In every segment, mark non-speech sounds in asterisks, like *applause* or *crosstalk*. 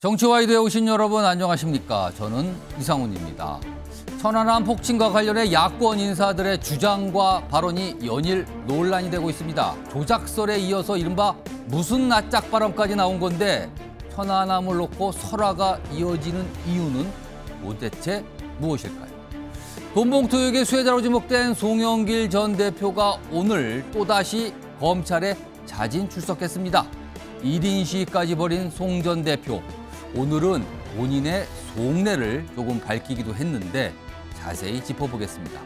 정치와이드에 오신 여러분 안녕하십니까? 저는 이상훈입니다. 천안함 폭침과 관련해 야권 인사들의 주장과 발언이 연일 논란이 되고 있습니다. 조작설에 이어서 이른바 무슨 낯짝 발언까지 나온 건데 천안함을 놓고 설화가 이어지는 이유는 도대체 무엇일까요? 돈봉투역의 수혜자로 지목된 송영길 전 대표가 오늘 또다시 검찰에 자진 출석했습니다. 1인 시위까지 벌인 송 전 대표 오늘은 본인의 속내를 조금 밝히기도 했는데 자세히 짚어보겠습니다.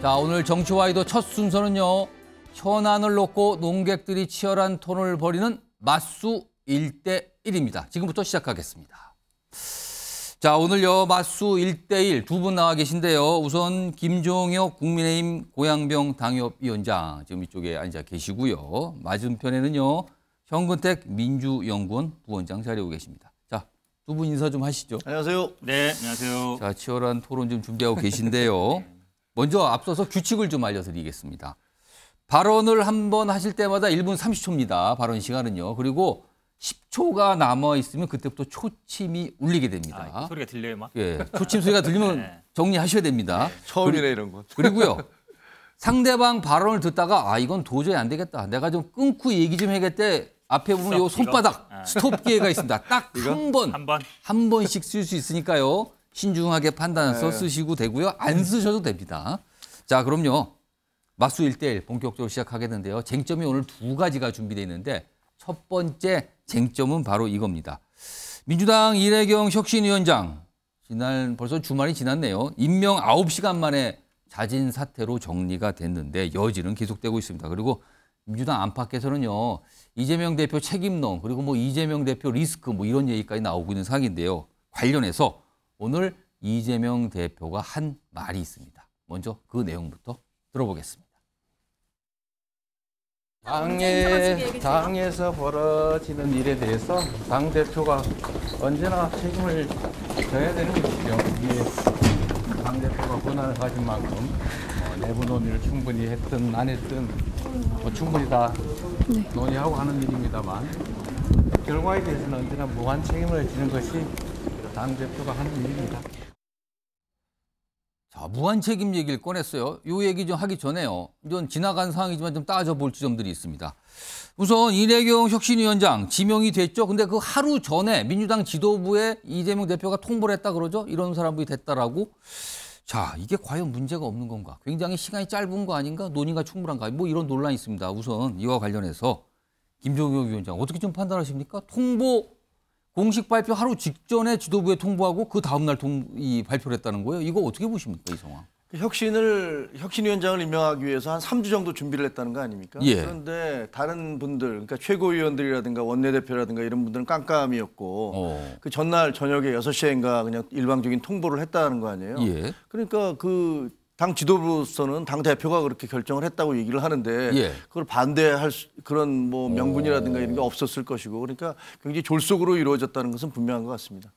자, 오늘 정치와이도 첫 순서는요. 현안을 놓고 농객들이 치열한 톤을 벌이는 맞수 1대1입니다. 지금부터 시작하겠습니다. 자, 오늘요. 맞수 1대1 두 분 나와 계신데요. 우선 김종혁 국민의힘 고양병 당협위원장 지금 이쪽에 앉아 계시고요. 맞은편에는요. 현근택 민주연구원 부원장 자리하고 계십니다. 두분 인사 좀 하시죠. 안녕하세요. 네, 안녕하세요. 자, 치열한 토론 좀 준비하고 계신데요. *laughs* 네. 먼저 앞서서 규칙을 좀 알려드리겠습니다. 발언을 한 번 하실 때마다 1분 30초입니다. 발언 시간은요. 그리고 10초가 남아 있으면 그때부터 초침이 울리게 됩니다. 아, 소리가 들려요, 막? 예. 초침 소리가 들리면 *laughs* 네. 정리하셔야 됩니다. 네, 처음이네 이런 건. 그리고요. 상대방 발언을 듣다가 아 이건 도저히 안 되겠다. 내가 좀 끊고 얘기 좀 해야겠다. 앞에 보면 요 손바닥 이거? 아. 스톱 기회가 있습니다. *laughs* 딱한번한 번. 한 번씩 쓸 수 있으니까요. 신중하게 판단해서 네. 쓰시고 되고요. 안 쓰셔도 됩니다. 자, 그럼요. 맞수 1대1 본격적으로 시작하겠는데요. 쟁점이 오늘 두 가지가 준비되어 있는데 첫 번째 쟁점은 바로 이겁니다. 민주당 이래경 혁신위원장 지난 벌써 주말이 지났네요. 임명 9시간 만에 자진 사퇴로 정리가 됐는데 여지는 계속되고 있습니다. 그리고 민주당 안팎에서는요. 이재명 대표 책임론 그리고 뭐 이재명 대표 리스크 뭐 이런 얘기까지 나오고 있는 상황인데요. 관련해서 오늘 이재명 대표가 한 말이 있습니다. 먼저 그 내용부터 들어보겠습니다. 당에, 아, 당에서 벌어지는 일에 대해서 당 대표가 언제나 책임을 져야 되는 것이죠. 예, 당 대표가 권한을 가진 만큼 어, 내부 논의를 충분히 했든 안 했든 뭐 충분히 다 네. 논의하고 하는 일입니다만 결과에 대해서는 언제나 무한 책임을 지는 것이 당 대표가 하는 일입니다. 자, 무한 책임 얘기를 꺼냈어요. 요 얘기 좀 하기 전에요. 좀 지나간 상황이지만 좀 따져볼 지점들이 있습니다. 우선 이내경 혁신위원장 지명이 됐죠. 근데 그 하루 전에 민주당 지도부에 이재명 대표가 통보를 했다 그러죠. 이런 사람이 됐다라고 자, 이게 과연 문제가 없는 건가? 굉장히 시간이 짧은 거 아닌가? 논의가 충분한가? 뭐 이런 논란이 있습니다. 우선 이와 관련해서 김종혁 위원장 어떻게 좀 판단하십니까? 통보 공식 발표 하루 직전에 지도부에 통보하고 그 다음날 통, 이 발표를 했다는 거예요. 이거 어떻게 보십니까? 이 상황. 혁신을 혁신위원장을 임명하기 위해서 한 3주 정도 준비를 했다는 거 아닙니까? 예. 그런데 다른 분들, 그러니까 최고위원들이라든가 원내대표라든가 이런 분들은 깜깜이었고 어. 그 전날 저녁에 6시인가 그냥 일방적인 통보를 했다는 거 아니에요? 예. 그러니까 그 당 지도부로서는 당 대표가 그렇게 결정을 했다고 얘기를 하는데 예. 그걸 반대할 수, 그런 뭐 명분이라든가 어. 이런 게 없었을 것이고 그러니까 굉장히 졸속으로 이루어졌다는 것은 분명한 것 같습니다.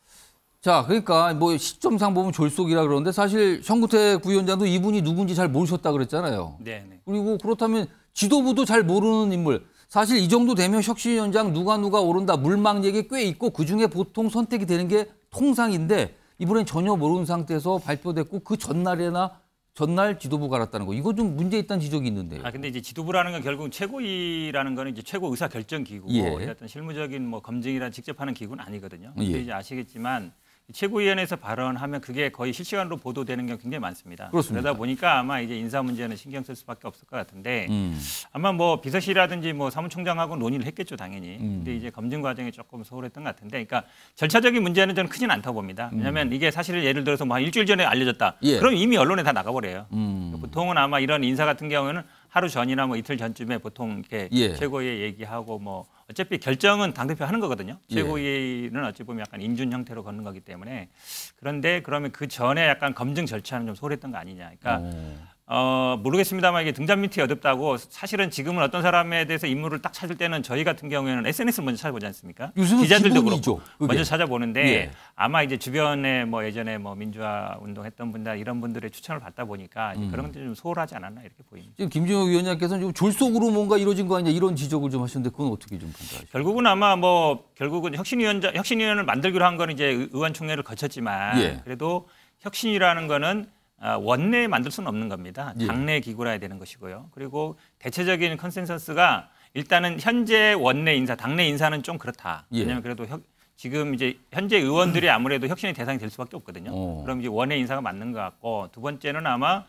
자, 그러니까 뭐 시점상 보면 졸속이라 그러는데 사실 현구태 구위원장도 이분이 누군지 잘 모르셨다 그랬잖아요. 네, 네. 그리고 그렇다면 지도부도 잘 모르는 인물. 사실 이 정도 되면 혁신위원장 누가 누가 오른다 물망 얘기 꽤 있고 그중에 보통 선택이 되는 게 통상인데 이번엔 전혀 모르는 상태에서 발표됐고 그 전날에나 전날 지도부 갈았다는 거 이거 좀 문제 있다는 지적이 있는데요. 아 근데 이제 지도부라는 건 결국 최고위라는 거는 이제 최고 의사 결정 기구고 예. 어떤 실무적인 뭐 검증이나 직접 하는 기구는 아니거든요. 예. 이제 아시겠지만 최고위원회에서 발언하면 그게 거의 실시간으로 보도되는 경우 굉장히 많습니다. 그렇습니다. 그러다 보니까 아마 이제 인사 문제는 신경 쓸 수밖에 없을 것 같은데 음. 아마 뭐 비서실이라든지 뭐 사무총장하고 논의를 했겠죠 당연히. 음. 근데 이제 검증 과정이 조금 소홀했던 것 같은데, 그러니까 절차적인 문제는 저는 크진 않다고 봅니다. 왜냐하면 음. 이게 사실 예를 들어서 뭐 한 일주일 전에 알려졌다. 예. 그럼 이미 언론에 다 나가버려요. 음. 보통은 아마 이런 인사 같은 경우에는 하루 전이나 뭐 이틀 전쯤에 보통 이렇게 예. 최고위에 얘기하고 뭐 어차피 결정은 당대표 하는 거거든요. 예. 최고위는 어찌 보면 약간 인준 형태로 걷는 거기 때문에 그런데 그러면 그 전에 약간 검증 절차는 좀 소홀했던 거 아니냐. 그러니까 음. 어, 모르겠습니다만 이게 등잔 밑이 어둡다고 사실은 지금은 어떤 사람에 대해서 인물을 딱 찾을 때는 저희 같은 경우에는 SNS를 먼저 찾아보지 않습니까? 기자들도 기본이죠, 그렇고 그게. 먼저 찾아보는데 예. 아마 이제 주변에 뭐 예전에 뭐 민주화 운동했던 분들 이런 분들의 추천을 받다 보니까 음. 그런 것들이 좀 소홀하지 않았나 이렇게 보입니다. 지금 김준호 위원장께서는 좀 졸속으로 뭔가 이루어진 거 아니냐 이런 지적을 좀 하시는데 그건 어떻게 좀 본다. 결국은 아마 뭐 결국은 혁신위원장 혁신위원을 만들기로 한 건 이제 의원총회를 거쳤지만 예. 그래도 혁신이라는 거는 아, 원내 에 만들 수는 없는 겁니다. 예. 당내 기구라 해야 되는 것이고요. 그리고 대체적인 컨센서스가 일단은 현재 원내 인사, 당내 인사는 좀 그렇다. 예. 왜냐하면 그래도 혁, 지금 이제 현재 의원들이 아무래도 혁신의 대상이 될 수밖에 없거든요. 어. 그럼 이제 원내 인사가 맞는 것 같고 두 번째는 아마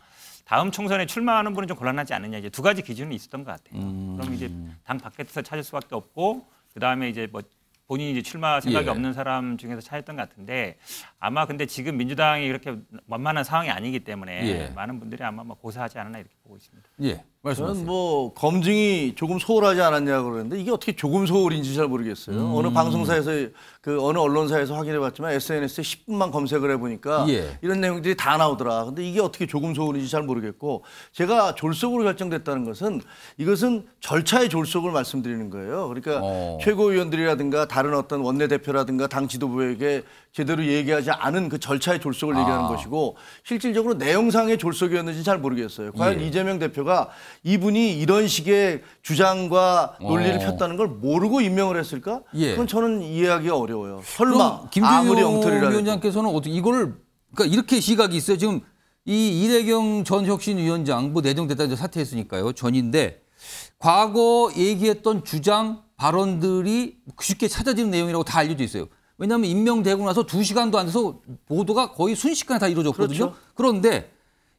다음 총선에 출마하는 분은 좀 곤란하지 않느냐 이제 두 가지 기준이 있었던 것 같아요. 음. 그럼 이제 당 밖에서 찾을 수밖에 없고 그 다음에 이제 뭐 본인이 이제 출마 생각이 예. 없는 사람 중에서 차였던 것 같은데 아마 근데 지금 민주당이 이렇게 만만한 상황이 아니기 때문에 예. 많은 분들이 아마 뭐 고사하지 않았나 이렇게 보고 있습니다. 예, 말씀하세요. 저는 뭐 검증이 조금 소홀하지 않았냐 그러는데 이게 어떻게 조금 소홀인지 잘 모르겠어요. 음. 어느 방송사에서 그 어느 언론사에서 확인해봤지만 SNS에 10분만 검색을 해보니까 예. 이런 내용들이 다 나오더라. 근데 이게 어떻게 조금 소홀인지 잘 모르겠고 제가 졸속으로 결정됐다는 것은 이것은 절차의 졸속을 말씀드리는 거예요. 그러니까 어. 최고위원들이라든가 다른 어떤 원내대표라든가 당 지도부에게 제대로 얘기하지 않은 그 절차의 졸속을 아. 얘기하는 것이고 실질적으로 내용상의 졸속이었는지 잘 모르겠어요. 과연 예. 이재명 대표가 이분이 이런 식의 주장과 논리를 어. 폈다는 걸 모르고 임명을 했을까? 예. 그건 저는 이해하기가 어려워요. 설마 김무영엉 위원장께서는 어떻게 이걸 그러니까 이렇게 시각이 있어요. 지금 이 이래경 전 혁신위원장 뭐 내정됐다 사퇴했으니까요. 전인데 과거 얘기했던 주장 발언들이 쉽게 찾아지는 내용이라고 다 알려져 있어요. 왜냐하면 임명되고 나서 2시간도안 돼서 보도가 거의 순식간에 다 이루어졌거든요. 그렇죠. 그런데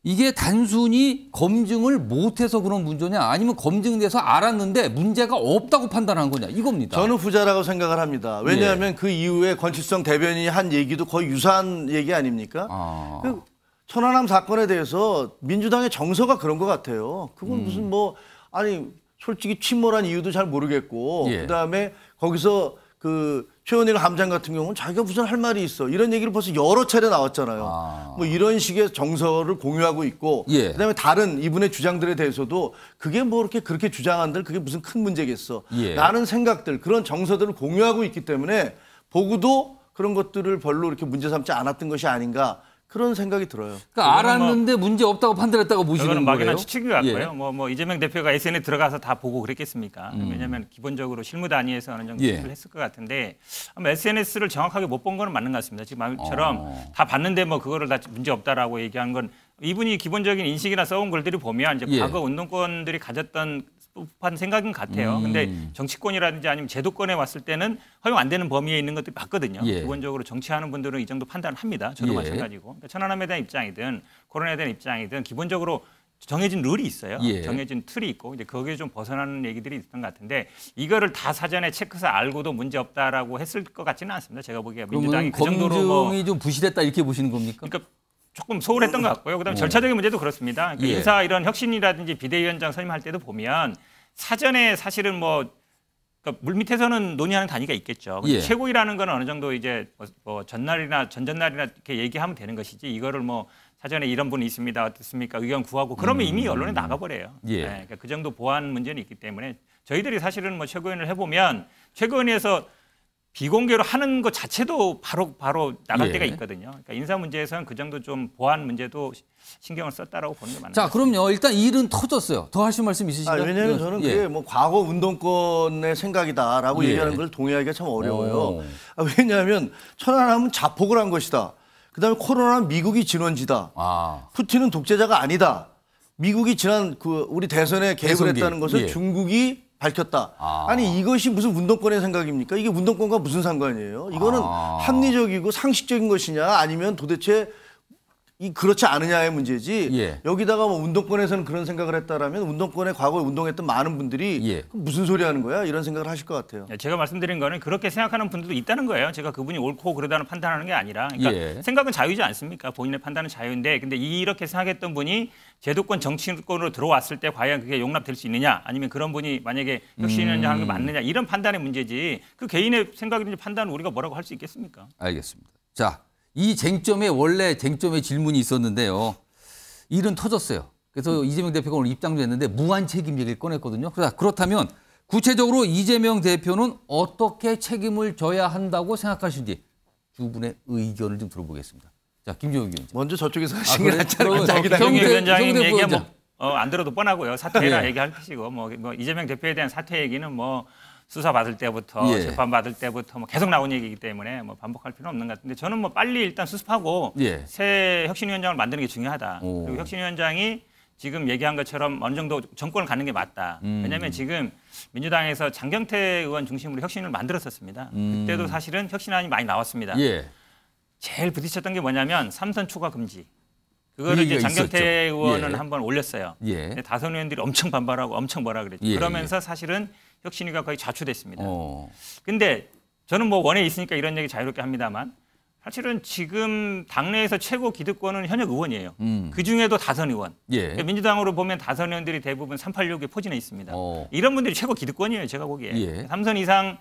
이게 단순히 검증을 못해서 그런 문제냐 아니면 검증돼서 알았는데 문제가 없다고 판단한 거냐 이겁니다. 저는 후자라고 생각을 합니다. 왜냐하면 예. 그 이후에 권칠성 대변인이 한 얘기도 거의 유사한 얘기 아닙니까? 아. 그 천안함 사건에 대해서 민주당의 정서가 그런 것 같아요. 그건 음. 무슨 뭐 아니 솔직히 침몰한 이유도 잘 모르겠고 예. 그다음에 거기서 그 최원일 함장 같은 경우는 자기가 무슨 할 말이 있어 이런 얘기를 벌써 여러 차례 나왔잖아요. 아. 뭐 이런 식의 정서를 공유하고 있고 예. 그다음에 다른 이분의 주장들에 대해서도 그게 뭐 이렇게 그렇게 주장한들 그게 무슨 큰 문제겠어. 예. 라는 생각들 그런 정서들을 공유하고 있기 때문에 보고도 그런 것들을 별로 이렇게 문제 삼지 않았던 것이 아닌가 그런 생각이 들어요. 그러니까 알았는데 뭐, 문제 없다고 판단했다고 보시는 막연한 추측인 것 같고요. 예. 뭐, 뭐 이재명 대표가 SNS 들어가서 다 보고 그랬겠습니까? 음. 왜냐하면 기본적으로 실무 단위에서 어느 정도 예. 했을 것 같은데 아마 SNS를 정확하게 못본거 맞는 것 같습니다. 지금 말처럼 어. 다 봤는데 뭐 그거를 다 문제 없다라고 얘기한 건 이분이 기본적인 인식이나 써온 글들이 보면 이제 예. 과거 운동권들이 가졌던 법한 생각인 것 같아요. 음. 근데 정치권이라든지 아니면 제도권에 왔을 때는 허용 안 되는 범위에 있는 것들이 맞거든요. 예. 기본적으로 정치하는 분들은 이 정도 판단을 합니다. 저도 예. 마찬가지고. 그러니까 천안함에 대한 입장이든 코로나에 대한 입장이든 기본적으로 정해진 룰이 있어요. 예. 정해진 틀이 있고 이제 거기에 좀 벗어나는 얘기들이 있던 것 같은데 이거를 다 사전에 체크해서 알고도 문제 없다라고 했을 것 같지는 않습니다. 제가 보기에 민주당이 그 정도로 뭐... 좀 부실했다 이렇게 보시는 겁니까? 그러니까 조금 소홀했던 것 같고요. 그다음에 어. 절차적인 문제도 그렇습니다. 그러니까 예. 인사 이런 혁신이라든지 비대위원장 선임할 때도 보면 사전에 사실은 뭐 그러니까 물밑에서는 논의하는 단위가 있겠죠. 예. 최고위라는 건 어느 정도 이제 뭐, 뭐 전날이나 전전날이나 이렇게 얘기하면 되는 것이지 이거를 뭐 사전에 이런 분이 있습니다. 어떻습니까? 의견 구하고 그러면 음. 이미 언론에 나가버려요. 예. 네. 그러니까 그 정도 보안 문제는 있기 때문에 저희들이 사실은 뭐 최고위원을 해보면 최고위원에서 비공개로 하는 것 자체도 바로 바로 나갈 예. 때가 있거든요. 그러니까 인사 문제에서는 그 정도 좀 보안 문제도 신경을 썼다라고 보는 게 맞는 자, 그럼요. 일단 일은 터졌어요. 더 하실 말씀 있으신가요? 아, 왜냐하면 예. 저는 그게 예. 뭐 과거 운동권의 생각이다라고 예. 얘기하는 걸 동의하기가 참 어려워요. 아, 왜냐하면 천안함은 자폭을 한 것이다. 그다음에 코로나는 미국이 진원지다. 아. 푸틴은 독재자가 아니다. 미국이 지난 그 우리 대선에 개입을 했다는 것은 예. 중국이 밝혔다. 아. 니 이것이 무슨 운동권의 생각입니까? 이게 운동권과 무슨 상관이에요? 이거는 아. 합리적이고 상식적인 것이냐 아니면 도대체 이 그렇지 않느냐의 문제지 예. 여기다가 뭐 운동권에서는 그런 생각을 했다라면 운동권에 과거에 운동했던 많은 분들이 예. 무슨 소리 하는 거야 이런 생각을 하실 것 같아요. 예, 제가 말씀드린 거는 그렇게 생각하는 분들도 있다는 거예요. 제가 그분이 옳고 그러다는 판단하는 게 아니라 그러니까 예. 생각은 자유지 않습니까? 본인의 판단은 자유인데 근데 이렇게 생각했던 분이 제도권 정치권으로 들어왔을 때 과연 그게 용납될 수 있느냐 아니면 그런 분이 만약에 혁신이냐 하는 게 음. 맞느냐 이런 판단의 문제지 그 개인의 생각이든지 판단은 우리가 뭐라고 할 수 있겠습니까? 알겠습니다. 자이 쟁점에 원래 쟁점의 질문이 있었는데요. 일은 터졌어요. 그래서 이재명 대표가 오늘 입장도 했는데 무한 책임 얘기를 꺼냈거든요. 그렇다면 구체적으로 이재명 대표는 어떻게 책임을 져야 한다고 생각하시는지 두 분의 의견을 좀 들어보겠습니다. 자, 김종욱 위원장. 먼저 저쪽에서 아, 하신 시게 낫잖아요. 김종인 위원장님 얘기하면 뭐, 어, 안 들어도 뻔하고요. 사퇴라 네. 예. 얘기할 것이고 뭐, 뭐 이재명 대표에 대한 사퇴 얘기는 뭐 수사 받을 때부터 예. 재판 받을 때부터 뭐 계속 나온 얘기이기 때문에 뭐 반복할 필요는 없는 것 같은데 저는 뭐 빨리 일단 수습하고 예. 새 혁신위원장을 만드는 게 중요하다. 오. 그리고 혁신위원장이 지금 얘기한 것처럼 어느 정도 정권을 갖는게 맞다. 음. 왜냐하면 지금 민주당에서 장경태 의원 중심으로 혁신을 만들었었습니다. 음. 그때도 사실은 혁신안이 많이 나왔습니다. 예. 제일 부딪혔던 게 뭐냐면 삼선 추가 금지. 그거를 그 이제 장경태 있었죠. 예. 의원은 한번 올렸어요. 예. 다선 의원들이 엄청 반발하고 엄청 뭐라 그랬죠. 예, 그러면서 사실은 혁신위가 거의 좌초됐습니다. 그런데 어. 저는 뭐 원에 있으니까 이런 얘기 자유롭게 합니다만 사실은 지금 당내에서 최고 기득권은 현역 의원이에요. 음. 그 중에도 다선 의원. 예. 그러 그러니까 민주당으로 보면 다선 의원들이 대부분 386에 포진해 있습니다. 어. 이런 분들이 최고 기득권이에요. 제가 보기에 예. 3선 그러니까 이상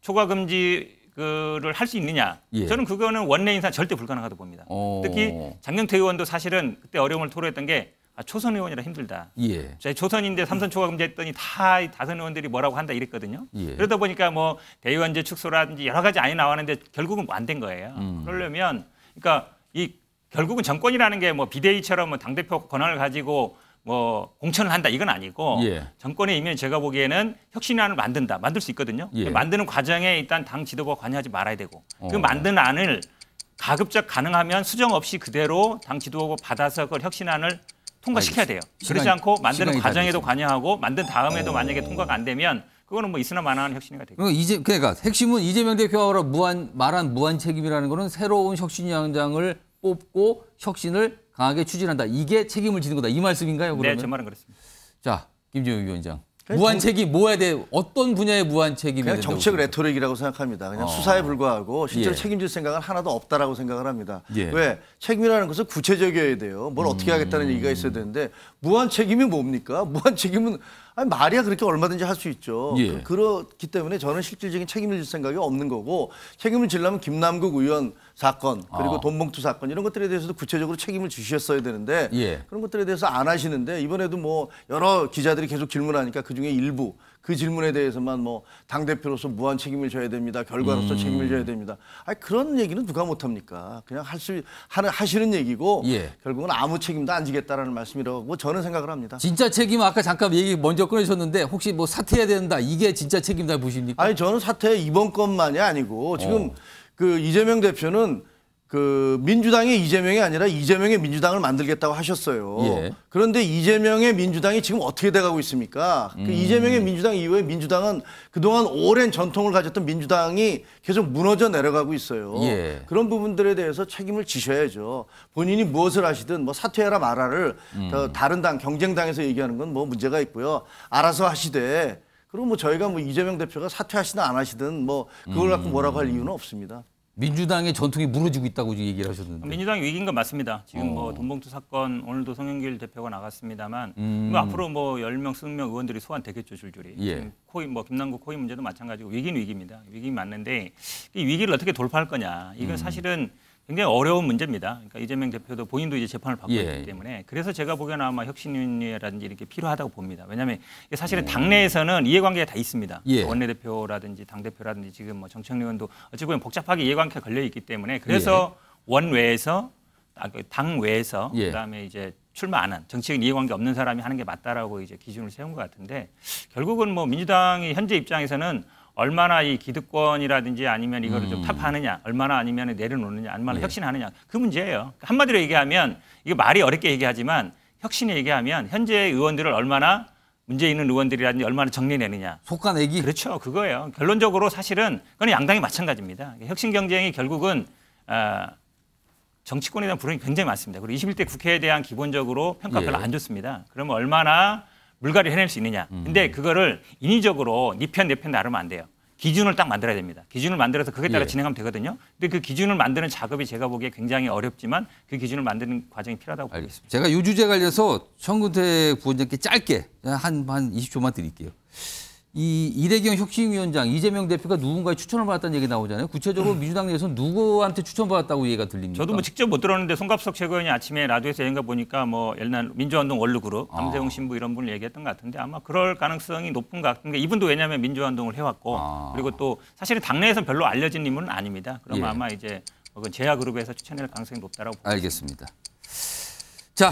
초과 금지 그를 할 수 있느냐? 예. 저는 그거는 원내 인사 절대 불가능하다고 봅니다. 어. 특히 장경태 의원도 사실은 그때 어려움을 토로했던 게 아, 초선 의원이라 힘들다. 예. 저희 초선인데 삼선 초과 금지했더니 다 다선 의원들이 뭐라고 한다 이랬거든요. 예. 그러다 보니까 뭐 대의원제 축소라든지 여러 가지 안이 나왔는데 결국은 뭐안된 거예요. 음. 그러려면 그러니까 이 결국은 정권이라는 게 뭐 비대위처럼 뭐 당대표 권한을 가지고 뭐 공천을 한다 이건 아니고 예. 정권에 이면 제가 보기에는 혁신안을 만든다 만들 수 있거든요. 예. 그러니까 만드는 과정에 일단 당 지도부가 관여하지 말아야 되고 어. 그 만든 안을 가급적 가능하면 수정 없이 그대로 당 지도부가 받아서 그걸 혁신안을 통과시켜야 돼요. 그렇지 않고 만드는 과정에도 관여하고 만든 다음에도 오. 어. 만약에 통과가 안 되면 그거는 뭐 있으나 마나한 혁신이가 되죠. 이제, 그러니까 핵심은 이재명 대표가 무한, 말한 무한 책임이라는 거는 새로운 혁신 양장을 뽑고 혁신을 강하게 추진한다. 이게 책임을 지는 거다. 이 말씀인가요? 네, 그러면? 네, 제 말은 그렇습니다. 자, 김재용 위원장. 무한책임 뭐에 대해 어떤 분야의 무한책임이 그냥 정책 레토릭이라고 생각합니다. 그냥 어. 수사에 불과하고 실제로 예. 책임질 생각은 하나도 없다라고 생각을 합니다. 예. 왜 책임이라는 것은 구체적이어야 돼요. 뭘 어떻게 하겠다는 음. 얘기가 있어야 되는데 무한책임이 뭡니까? *laughs* 무한책임은 아니, 말이야 그렇게 얼마든지 할 수 있죠. 예. 그렇기 때문에 저는 실질적인 책임을 질 생각이 없는 거고 책임을 질려면 김남국 의원 사건 그리고 아. 돈봉투 사건 이런 것들에 대해서도 구체적으로 책임을 지셨어야 되는데 예. 그런 것들에 대해서 안 하시는데 이번에도 뭐 여러 기자들이 계속 질문하니까 그중에 일부 그 질문에 대해서만 뭐 당 대표로서 무한 책임을 져야 됩니다. 결과로서 음. 책임을 져야 음. 됩니다. 아 그런 얘기는 누가 못 합니까? 그냥 할 수 하는 하시는 얘기고 예. 결국은 아무 책임도 안 지겠다라는 말씀이라고 뭐 저는 생각을 합니다. 진짜 책임 아까 잠깐 얘기 먼저 꺼내셨는데 혹시 뭐 사퇴해야 된다 이게 진짜 책임다 이 보십니까? 아니 저는 사퇴 이번 것만이 아니고 지금 어. 그 이재명 대표는 그 민주당이 이재명이 아니라 이재명의 민주당을 만들겠다고 하셨어요. 예. 그런데 이재명의 민주당이 지금 어떻게 돼가고 있습니까? 그 음. 그 이재명의 민주당 이후에 민주당은 그동안 오랜 전통을 가졌던 민주당이 계속 무너져 내려가고 있어요. 예. 그런 부분들에 대해서 책임을 지셔야죠. 본인이 무엇을 하시든 뭐사퇴해라 말아를 음. 다른 당 경쟁당에서 얘기하는 건 뭐 문제가 있고요. 알아서 하시되 그리고 뭐 저희가 뭐 이재명 대표가 사퇴하시든 안 하시든 뭐 그걸 갖고 음. 뭐라고 할 이유는 없습니다. 민주당의 전통이 무너지고 있다고 얘기를 하셨는데. 민주당이 위기인 건 맞습니다. 지금 뭐 어. 뭐 돈봉투 사건 오늘도 성영길 대표가 나갔습니다만 음. 뭐 앞으로 뭐 열명 스무 명 의원들이 소환되겠죠 줄줄이. 예. 코인 뭐 김남구 코인 문제도 마찬가지고 위기는 위기입니다. 위기 맞는데 이 위기를 어떻게 돌파할 거냐. 이건 음. 사실은 굉장히 어려운 문제입니다. 그러니까 이재명 대표도 본인도 이제 재판을 받고 예. 있기 때문에 그래서 제가 보기에는 아마 혁신위원회라든지 이렇게 필요하다고 봅니다. 왜냐하면 사실은 예. 당내에서는 이해관계가 다 있습니다. 예. 원내대표라든지 당대표라든지 지금 뭐 정청래 의원도 어찌 보면 복잡하게 이해관계가 걸려 있기 때문에 그래서 예. 원외에서 아, 그 당 외에서 예. 그다음에 이제 출마 안한 정치적인 이해관계 없는 사람이 하는 게 맞다라고 이제 기준을 세운 것 같은데 결국은 뭐 민주당이 현재 입장에서는 얼마나 이 기득권이라든지 아니면 이거를 음. 좀파하느냐 얼마나 아니면 내려놓느냐, 얼마나 예. 혁신하느냐 그 문제예요. 한마디로 얘기하면 이거 말이 어렵게 얘기하지만 혁신에 얘기하면 현재 의원들을 얼마나 문제 있는 의원들이라든지 얼마나 정리내느냐. 속가내기. 그렇죠, 그거예요. 결론적으로 사실은 그건 양당이 마찬가지입니다. 혁신 경쟁이 결국은 어, 아, 정치권에 대한 불응이 굉장히 많습니다. 그리고 21대 국회에 대한 기본적으로 평가 별로 예. 안 좋습니다. 그러면 얼마나 물갈이를 해낼 수 있느냐. 음. 근데 그거를 인위적으로 니편 네 내편 네 나르면 안 돼요. 기준을 딱 만들어야 됩니다. 기준을 만들어서 그에 따라 예. 진행하면 되거든요. 근데 그 기준을 만드는 작업이 제가 보기에 굉장히 어렵지만 그 기준을 만드는 과정이 필요하다고 보겠습니다 제가 요 주제 관련해서 청근태 부원장께 짧게 한, 한 20초만 드릴게요. 이 이대경 혁신위원장 이재명 대표가 누군가의 추천을 받았다는 얘기 나오잖아요. 구체적으로 음. 민주당 내에서 는 누구한테 추천받았다고 얘기가 들립니다 저도 뭐 직접 못 들었는데 송갑석 최고위원이 아침에 라디오에서 여행가 보니까 뭐 옛날 민주화운동 원로그룹 남세웅 아. 신부 이런 분을 얘기했던 것 같은데 아마 그럴 가능성이 높은 것 같은데 그러니까 이분도 왜냐하면 민주화운동을 해왔고 아. 그리고 또 사실은 당내에서 별로 알려진 인물은 아닙니다. 그럼 예. 아마 이제 뭐 그 제야 그룹에서 추천할 가능성이 높다라고. 보겠습니다. 알겠습니다. 자,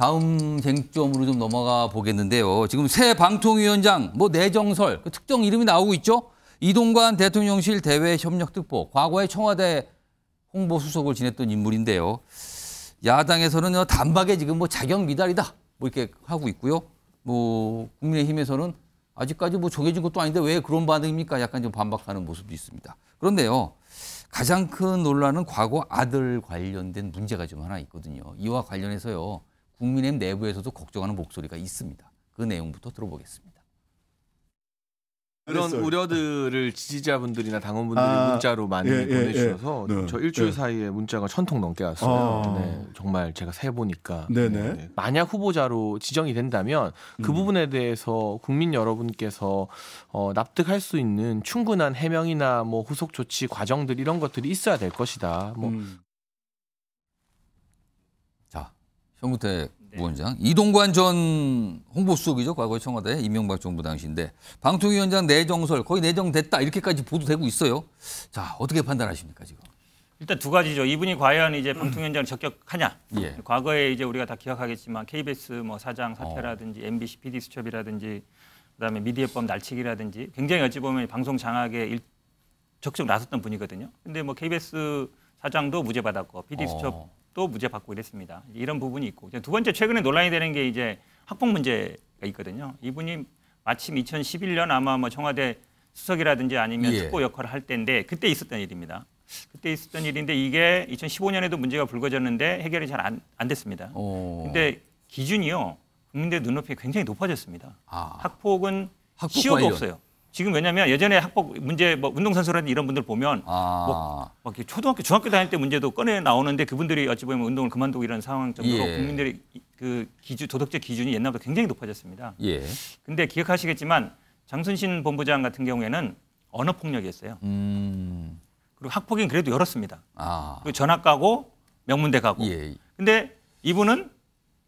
다음 쟁점으로 좀 넘어가 보겠는데요. 지금 새 방통위원장, 뭐 내정설, 그 특정 이름이 나오고 있죠. 이동관 대통령실 대외협력특보, 과거에 청와대 홍보수석을 지냈던 인물인데요. 야당에서는 어, 단박에 지금 뭐 자격 미달이다, 뭐 이렇게 하고 있고요. 뭐 국민의힘에서는 아직까지 뭐 정해진 것도 아닌데 왜 그런 반응입니까? 약간 좀 반박하는 모습도 있습니다. 그런데요. 가장 큰 논란은 과거 아들 관련된 문제가 좀 하나 있거든요. 이와 관련해서요. 국민의힘 내부에서도 걱정하는 목소리가 있습니다. 그 내용부터 들어보겠습니다. 그런 우려들을 지지자분들이나 당원분들이 아, 문자로 많이 예, 예, 보내주셔서 예, 네. 저 일주일 네. 사이에 문자가 천통 넘게 왔어요. 아. 네, 정말 제가 세 보니까 네, 네, 만약 후보자로 지정이 된다면 그 음. 부분에 대해서 국민 여러분께서 어, 납득할 수 있는 충분한 해명이나 뭐 후속 조치 과정들 이런 것들이 있어야 될 것이다. 뭐 음. 정구태 네. 부원장, 이동관 전 홍보수석이죠. 과거 청와대 이명박 정부 당시인데 방통위원장 내정설 거의 내정됐다 이렇게까지 보도되고 있어요. 자 어떻게 판단하십니까 지금? 일단 두 가지죠. 이분이 과연 이제 방통위원장을 적격하냐. 예. 과거에 이제 우리가 다 기억하겠지만 KBS 뭐 사장 사퇴라든지 어. MBC PD 수첩이라든지 그다음에 미디어법 날치기라든지 굉장히 어찌 보면 방송 장악에 일, 적극 나섰던 분이거든요. 근데 뭐 KBS 사장도 무죄 받았고 PD 어. 수첩 어. 또 무죄 받고 이랬습니다. 이런 부분이 있고 두 번째 최근에 논란이 되는 게 이제 학폭 문제가 있거든요. 이분이 마침 2011년 아마 뭐 청와대 수석이라든지 아니면 특보 예. 역할을 할 때인데 그때 있었던 일입니다. 그때 있었던 일인데 이게 2015년에도 문제가 불거졌는데 해결이 잘안안 됐습니다. 오. 어. 근데 기준이요 국민들 의 눈높이에 굉장히 높아졌습니다. 아. 학폭은 시효가 관련. 없어요. 지금 왜냐면 하 예전에 학법 문제 뭐 운동선수라든지 이런 분들 보면 아. 뭐, 뭐 초등학교 중학교 다닐 때 문제도 꺼내 나오는데 그분들이 어찌 보면 운동을 그만두고 이런 상황 정도로 예. 국민들의 그 기준 도덕적 기준이 옛날보다 굉장히 높아졌습니다. 예. 근데 기억하시겠지만 장순신 본부장 같은 경우에는 언어 폭력이었어요. 음. 그리고 학폭인 그래도 열었습니다. 아. 그 전학 가고 명문대 가고. 예. 예. 근데 이분은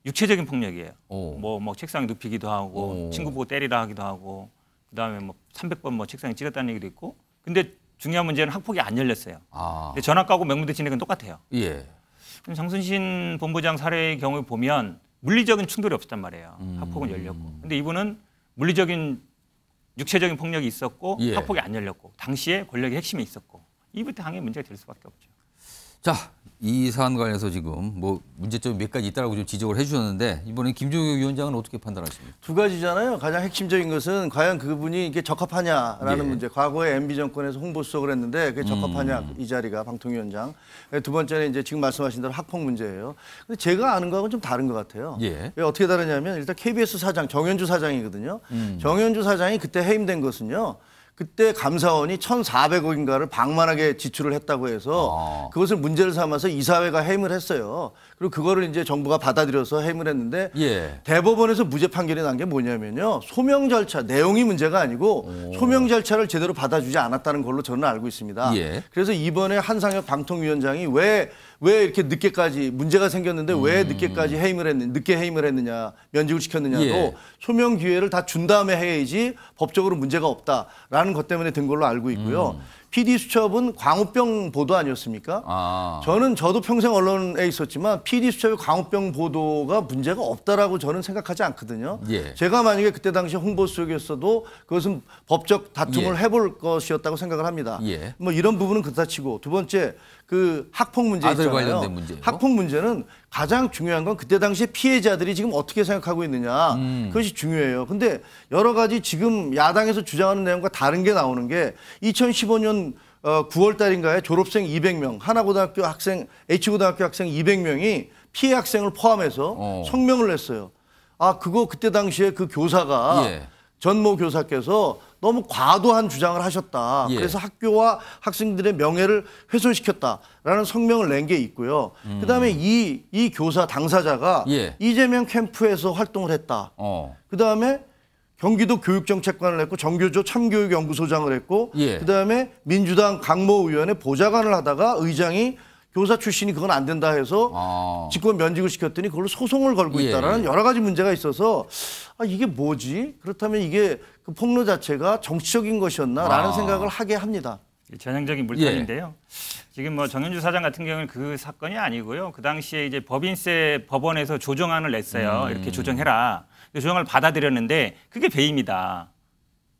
육체적인 폭력이에요. 뭐뭐 뭐 책상 눕히기도 하고 오. 친구 보고 때리라 하기도 하고 그다음에 뭐 300번 뭐 책상에 찍었다는 얘기도 있고. 근데 중요한 문제는 학폭이 안 열렸어요. 아. 근데 전학가고 명문대 진학은 똑같아요. 예. 그럼 장순신 본부장 사례의 경우 보면 물리적인 충돌이 없었단 말이에요. 음. 학폭은 열렸고. 근데 이분은 물리적인 육체적인 폭력이 있었고 예. 학폭이 안 열렸고 당시에 권력의 핵심에 있었고 이부터 당연히 문제가 될 수밖에 없죠. 자, 이 사안 관련해서 지금 뭐 문제점이 몇 가지 있다고좀 지적을 해주셨는데 이번에 김종혁 위원장은 어떻게 판단하십니까? 두 가지잖아요. 가장 핵심적인 것은 과연 그분이 이게 적합하냐라는 예. 문제. 과거에 MB 정권에서 홍보 수석을 했는데 그게 적합하냐 음. 이 자리가 방통위원장. 두 번째는 이제 지금 말씀하신 대로 학폭 문제예요. 근데 제가 아는 거하고는 좀 다른 것 같아요. 예. 어떻게 다르냐면 일단 KBS 사장 정현주 사장이거든요. 음. 정현주 사장이 그때 해임된 것은요. 그때 감사원이 1,400억인가를 방만하게 지출을 했다고 해서 아. 그것을 문제를 삼아서 이사회가 해임을 했어요. 그리고 그거를 이제 정부가 받아들여서 해임을 했는데 예. 대법원에서 무죄 판결이 난 게 뭐냐면요. 소명 절차 내용이 문제가 아니고 오. 소명 절차를 제대로 받아주지 않았다는 걸로 저는 알고 있습니다. 예. 그래서 이번에 한상혁 방통위원장이 왜왜 이렇게 늦게까지 문제가 생겼는데 음. 왜 늦게까지 해임을 했는 늦게 해임을 했느냐, 면직을 시켰느냐도 예. 소명 기회를 다 준 다음에 해야지 법적으로 문제가 없다라는 것 때문에 된 걸로 알고 있고요. 음. PD 수첩은 광우병 보도 아니었습니까? 아. 저는 저도 평생 언론에 있었지만 PD 수첩의 광우병 보도가 문제가 없다라고 저는 생각하지 않거든요. 예. 제가 만약에 그때 당시 홍보 수석이었어도 그것은 법적 다툼을 예. 해볼 것이었다고 생각을 합니다. 예. 뭐 이런 부분은 그렇다 치고 두 번째 그 학폭 문제 있잖아요. 문제요? 학폭 문제는 가장 중요한 건 그때 당시 에 피해자들이 지금 어떻게 생각하고 있느냐 음. 그것이 중요해요. 근데 여러 가지 지금 야당에서 주장하는 내용과 다른 게 나오는 게 2015년 어, 9월 달인가에 졸업생 200명, 하나고등학교 학생, H고등학교 학생 200명이 피해 학생을 포함해서 어. 성명을 냈어요. 아, 그거 그때 당시에 그 교사가 예. 전모 교사께서 너무 과도한 주장을 하셨다. 예. 그래서 학교와 학생들의 명예를 훼손시켰다라는 성명을 낸 게 있고요. 음. 그다음에 이, 이 교사 당사자가 예. 이재명 캠프에서 활동을 했다. 어. 그다음에 경기도 교육정책관을 했고 정교조 참교육연구소장을 했고 예. 그다음에 민주당 강모 의원의 보좌관을 하다가 의장이 교사 출신이 그건 안 된다 해서 아. 직권 면직을 시켰더니 그걸로 소송을 걸고 예. 있다라는 여러 가지 문제가 있어서 아 이게 뭐지? 그렇다면 이게 그 폭로 자체가 정치적인 것이었나라는 아. 생각을 하게 합니다. 전형적인 물타기인데요. 예. 지금 뭐 정현주 사장 같은 경우는 그 사건이 아니고요. 그 당시에 이제 법인세 법원에서 조정안을 냈어요. 음. 이렇게 조정해라. 조정을 받아들였는데 그게 배임이다.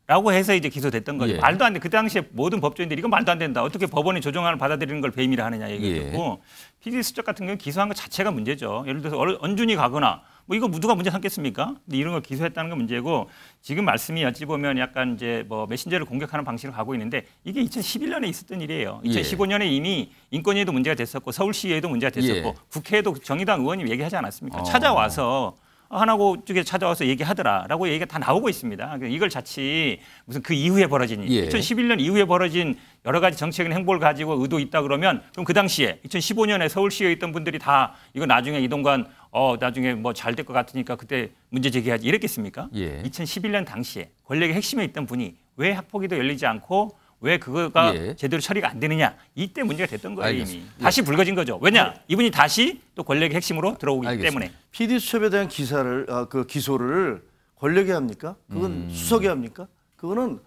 라고 해서 이제 기소됐던 거죠. 예. 말도 안 돼. 그 당시에 모든 법조인들이 이건 말도 안 된다. 어떻게 법원이 조정안을 받아들이는 걸 배임이라 하느냐 얘기를 듣고 예. PD 수적 같은 경우 기소한 것 자체가 문제죠. 예를 들어서 언준이 가거나 뭐 이거 두가 문제 삼겠습니까? 근데 이런 걸 기소했다는 건 문제고 지금 말씀이 어찌 보면 약간 이제 뭐 메신저를 공격하는 방식으로 가고 있는데 이게 2011년에 있었던 일이에요. 2015년에 예. 이미 인권위에도 문제가 됐었고 서울시에도 문제가 예. 됐었고 예. 국회에도 정의당 의원이 얘기하지 않았습니까? 어. 찾아와서 아, 하나고 쪽에 찾아와서 얘기하더라라고 얘기가 다 나오고 있습니다. 이걸 자칫 무슨 그 이후에 벌어진 예. 2011년 이후에 벌어진 여러 가지 정책인 행보를 가지고 의도 있다 그러면 그럼 그 당시에 2015년에 서울시에 있던 분들이 다 이거 나중에 이동관 어 나중에 뭐 잘 될 것 같으니까 그때 문제 제기하지 이랬겠습니까? 예. 2011년 당시에 권력의 핵심에 있던 분이 왜 학폭위도 열리지 않고 왜 그거가 예. 제대로 처리가 안 되느냐 이때 문제가 됐던 거예요 알겠습니다. 이미 예. 다시 불거진 거죠 왜냐 아, 예. 이분이 다시 또 권력의 핵심으로 들어오기 알겠습니다. 때문에 PD 수첩에 대한 기사를 아, 그 기소를 권력이 합니까 그건 음. 수석이 합니까 그거는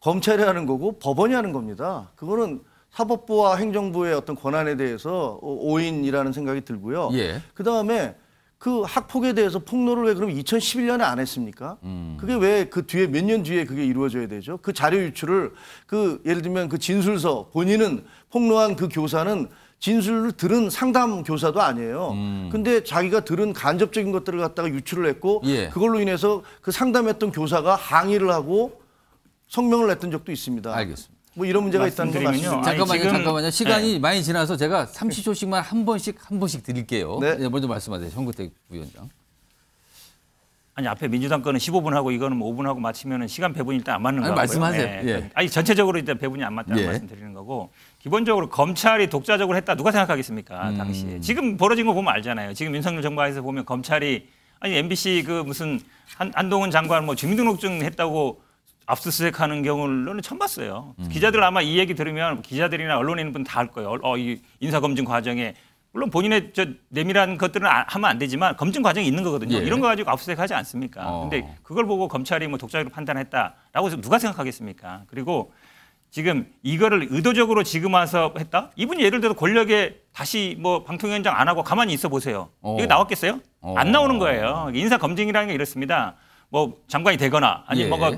검찰이 하는 거고 법원이 하는 겁니다 그거는 사법부와 행정부의 어떤 권한에 대해서 오인이라는 생각이 들고요 예. 그 다음에 그 학폭에 대해서 폭로를 왜 그럼 2011년에 안 했습니까? 음. 그게 왜 그 뒤에 몇 년 뒤에 그게 이루어져야 되죠? 그 자료 유출을 그 예를 들면 그 진술서 본인은 폭로한 그 교사는 진술을 들은 상담 교사도 아니에요. 음. 근데 자기가 들은 간접적인 것들을 갖다가 유출을 했고 예. 그걸로 인해서 그 상담했던 교사가 항의를 하고 성명을 냈던 적도 있습니다. 알겠습니다. 뭐 이런 문제가 있다는 거맞죠 잠깐만요, 지금... 잠깐만요. 시간이 네. 많이 지나서 제가 30초씩만 한 번씩 한 번씩 드릴게요. 네. 네 먼저 말씀하세요, 정근택 위원장. 아니 앞에 민주당 거는 15분 하고 이거는 5분 하고 맞히면 시간 배분이 일단 안 맞는 거고요. 말씀하세요. 예. 예. 아니 전체적으로 일단 배분이 안 맞다는 예. 말씀드리는 거고 기본적으로 검찰이 독자적으로 했다 누가 생각하겠습니까 음. 당시에 지금 벌어진 거 보면 알잖아요. 지금 윤석열 정부에서 보면 검찰이 아니 MBC 그 무슨 한, 안동은 장관 뭐 주민등록증 했다고 압수수색 하는 경우는 처음 봤어요. 음. 기자들 아마 이 얘기 들으면 기자들이나 언론에 있는 분 다 알 거예요. 어, 이 인사검증 과정에 물론 본인의 저 내밀한 것들은 아, 하면 안 되지만 검증 과정이 있는 거거든요. 예. 이런 거 가지고 압수수색 하지 않습니까? 어. 근데 그걸 보고 검찰이 뭐 독자적으로 판단했다라고 해서 누가 생각하겠습니까? 그리고 지금 이거를 의도적으로 지금 와서 했다? 이분이 예를 들어 서 권력에 다시 뭐 방통위원장 안 하고 가만히 있어 보세요. 어. 이게 나왔겠어요? 어. 안 나오는 어. 거예요. 인사 검증이라는 게 이렇습니다. 뭐 장관이 되거나 아니 예. 뭔가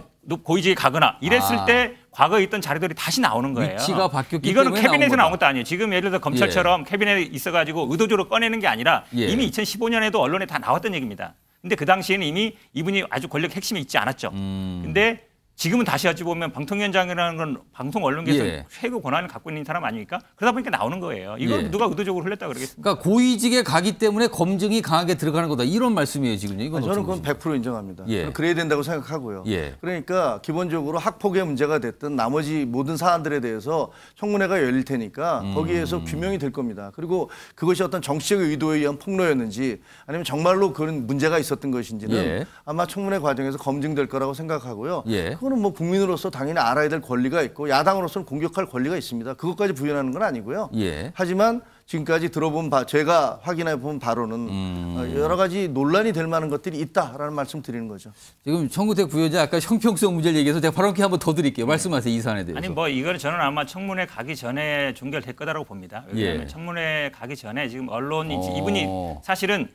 고위직에 가거나 이랬을 아. 때 과거에 있던 자료들이 다시 나오는 거예요. 위치가 바뀌었기 이거는 캐비넷에 나온, 것도 아니에요. 지금 예를 들어 검찰처럼 예. 캐비넷에 있어가지고 의도적으로 꺼내는 게 아니라 예. 이미 2015년에도 언론에 다 나왔던 얘기입니다. 근데 그 당시에는 이미 이분이 아주 권력 핵심에 있지 않았죠. 음. 근데 지금은 다시 어지 보면 방통위원장이라는 건 방송 언론계에서 예. 최고 권한을 갖고 있는 사람 아닙니까? 그러다 보니까 나오는 거예요. 이걸 예. 누가 의도적으로 흘렸다 그러겠습니까? 그러니까 고위직에 가기 때문에 검증이 강하게 들어가는 거다. 이런 말씀이에요, 지금요. 이건 저는 그건 100% 인정합니다. 예. 그래야 된다고 생각하고요. 예. 그러니까 기본적으로 학폭의 문제가 됐든 나머지 모든 사안들에 대해서 청문회가 열릴 테니까 음. 거기에서 음. 규명이 될 겁니다. 그리고 그것이 어떤 정치적 의도에 의한 폭로였는지 아니면 정말로 그런 문제가 있었던 것인지는 예. 아마 청문회 과정에서 검증될 거라고 생각하고요. 예. 부분은 뭐 국민으로서 당연히 알아야 될 권리가 있고 야당으로서는 공격할 권리가 있습니다. 그것까지 부연하는 건 아니고요. 예. 하지만 지금까지 들어본 바, 제가 확인해 본 바로는 음... 어, 여러 가지 논란이 될 만한 것들이 있다라는 말씀 드리는 거죠. 지금 청구택 부여자 아까 형평성 문제를 얘기해서 제가 발언기 한번 더 드릴게요. 네. 말씀하세요. 이 사안에 대해서. 아니 뭐 이거는 저는 아마 청문회 가기 전에 종결될 거다라고 봅니다. 왜냐하면 예. 청문회 가기 전에 지금 언론이 어... 이분이 사실은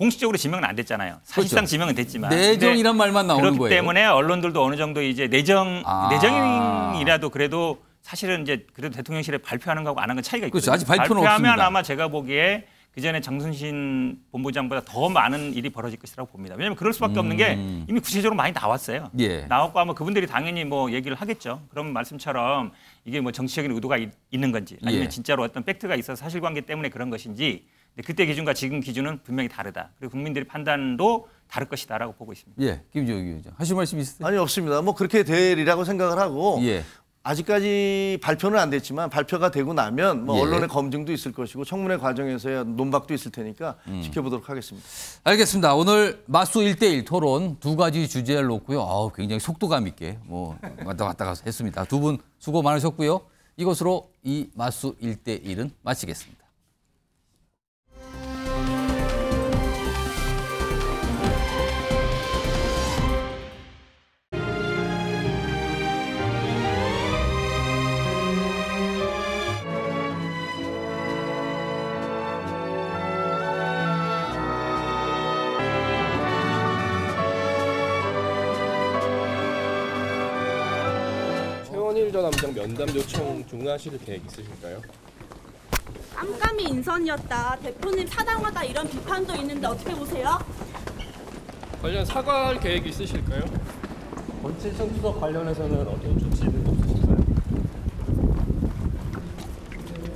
공식적으로 지명은 안 됐잖아요. 사실상 그렇죠. 지명은 됐지만 내정이란 말만 나오는 그렇기 거예요. 그렇기 때문에 언론들도 어느 정도 이제 내정 아. 내정이라도 그래도 사실은 이제 그래도 대통령실에 발표하는 거하고 안 하는 건 차이가 그렇죠. 있거든요. 그렇죠. 아직 발표는 발표하면 없습니다. 아마 제가 보기에 그 전에 정순신 본부장보다 더 많은 일이 벌어질 것이라고 봅니다. 왜냐하면 그럴 수밖에 음. 없는 게 음. 이미 구체적으로 많이 나왔어요. 예. 나왔고 아마 그분들이 당연히 뭐 얘기를 하겠죠. 그런 말씀처럼 이게 뭐 정치적인 의도가 있는 건지 아니면 예. 진짜로 어떤 팩트가 있어서 사실관계 때문에 그런 것인지 근데 그때 기준과 지금 기준은 분명히 다르다. 그리고 국민들의 판단도 다를 것이다라고 보고 있습니다. 예, 김지호 위원장 하실 말씀 있으세요? 아니 없습니다. 뭐 그렇게 되리라고 생각을 하고 예. 아직까지 발표는 안 됐지만 발표가 되고 나면 뭐 예. 언론의 검증도 있을 것이고 청문회 과정에서의 논박도 있을 테니까 음. 지켜보도록 하겠습니다. 알겠습니다. 오늘 마수 일대일 토론 두 가지 주제를 놓고요. 아 굉장히 속도감 있게 뭐 왔다 갔다 가서 했습니다. 두 분 수고 많으셨고요. 이것으로 이 마수 일대일은 마치겠습니다. 면담 요청 중료하실 계획 있으실까요? 깜깜이 인선이었다. 대표님 사당마다 이런 비판도 있는데 어떻게 보세요? 관련 사과할 계획 있으실까요? 본체 청수석 관련해서는 어떤 조치를 없으실까요?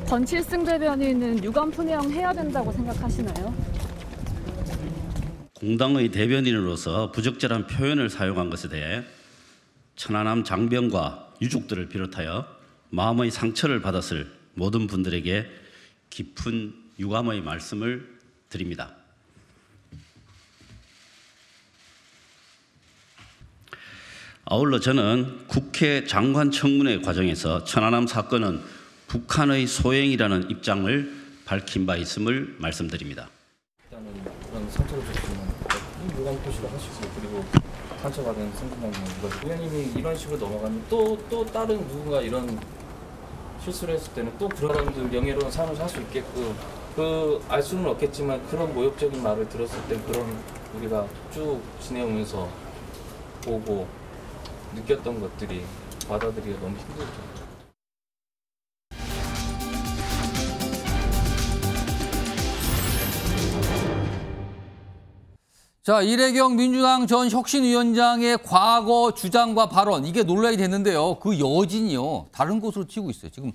권칠승 대변인은 유감 분해 해야 된다고 생각하시나요? 공당의 대변인으로서 부적절한 표현을 사용한 것에 대해 천안함 장병과 유족들을 비롯하여 마음의 상처를 받았을 모든 분들에게 깊은 유감의 말씀을 드립니다. 아울러 저는 국회 장관 청문회 과정에서 천안함 사건은 북한의 소행이라는 입장을 밝힌 바 있음을 말씀드립니다. 일단은 그런 상처를 줬지만 뭐 유감 표시를 하시고 그리고 상처받은 성공감을 누 의원님이 이런 식으로 넘어가면 또또 다른 누군가 이런 실수를 했을 때는 또 그런 사람들 명예로운 삶을 살 수 있게끔 그알 수는 없겠지만 그런 모욕적인 말을 들었을 때 그런 우리가 쭉 지내오면서 보고 느꼈던 것들이 받아들이기가 너무 힘들죠. 자, 이래경 민주당 전 혁신위원장의 과거 주장과 발언, 이게 논란이 됐는데요. 그 여진이요. 다른 곳으로 튀고 있어요. 지금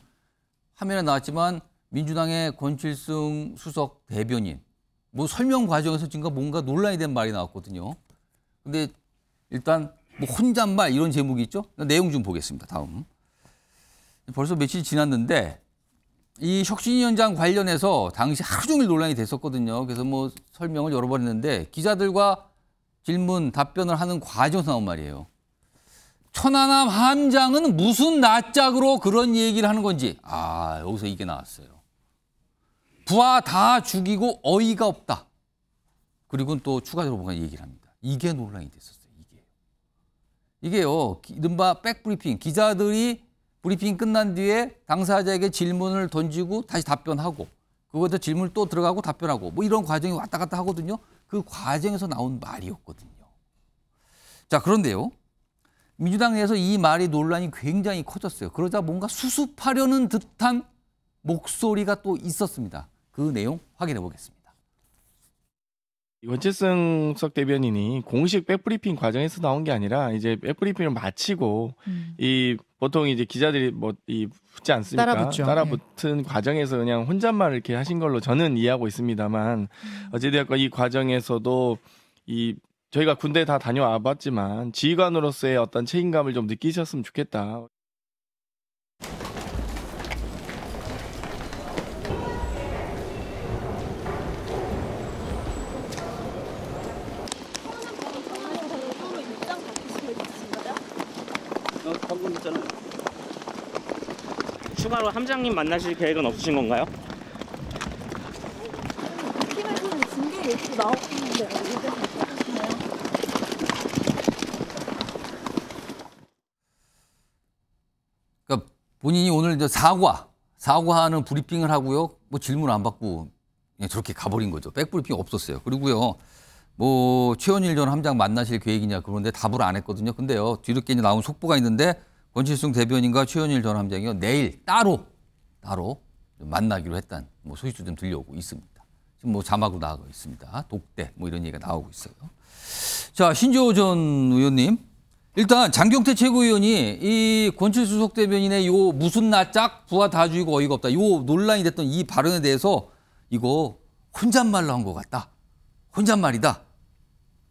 화면에 나왔지만 민주당의 권칠승 수석 대변인. 뭐 설명 과정에서 지금 뭔가 논란이 된 말이 나왔거든요. 근데 일단 뭐 혼잣말 이런 제목이 있죠. 내용 좀 보겠습니다. 다음. 벌써 며칠 지났는데 이 혁신위원장 관련해서 당시 하루 종일 논란이 됐었거든요. 그래서 뭐 설명을 여러 번 했는데 기자들과 질문, 답변을 하는 과정에서 나온 말이에요. 천안함 함장은 무슨 낯짝으로 그런 얘기를 하는 건지 아 여기서 이게 나왔어요. 부하 다 죽이고 어이가 없다. 그리고 또 추가적으로 뭔가 얘기를 합니다. 이게 논란이 됐었어요. 이게 이게요. 이른바 백브리핑 기자들이 브리핑 끝난 뒤에 당사자에게 질문을 던지고 다시 답변하고 그것에 질문 을또 들어가고 답변하고 뭐 이런 과정이 왔다 갔다 하거든요. 그 과정에서 나온 말이었거든요. 자, 그런데요. 민주당 내에서 이 말이 논란이 굉장히 커졌어요. 그러자 뭔가 수습하려는 듯한 목소리가 또 있었습니다. 그 내용 확인해 보겠습니다. 원치승석 대변인이 공식 백브리핑 과정에서 나온 게 아니라 이제 백브리핑을 마치고 음. 이 보통 이제 기자들이 뭐 이 붙지 않습니까? 따라붙죠. 따라붙은 예. 네. 과정에서 그냥 혼잣말을 이렇게 하신 걸로 저는 이해하고 있습니다만 음. 어찌되었건 이 과정에서도 이 저희가 군대 다 다녀와 봤지만 지휘관으로서의 어떤 책임감을 좀 느끼셨으면 좋겠다. 있잖아요. 추가로 함장님 만나실 계획은 없으신 건가요? 팀에서는 징계 얘기 나나요 그러니까 본인이 오늘 이제 사과, 사과하는 브리핑을 하고요. 뭐 질문 안 받고 그냥 저렇게 가버린 거죠. 백브리핑 없었어요. 그리고요. 뭐 최원일 전 함장 만나실 계획이냐 그런데 답을 안 했거든요. 근데요 뒤늦게 이제 나온 속보가 있는데 권칠승 대변인과 최현일 전 함장이요 내일 따로 따로 만나기로 했단뭐 소식도 좀 들려오고 있습니다. 지금 뭐 자막으로 나가고 있습니다. 독대 뭐 이런 얘기가 나오고 있어요. 자 신조 전 의원님 일단 장경태 최고위원이 이 권칠수 속 대변인의 요 무슨 나짝 부하 다주이고 어이가 없다 요 논란이 됐던 이 발언에 대해서 이거 혼잣말로 한 것 같다. 혼잣말이다.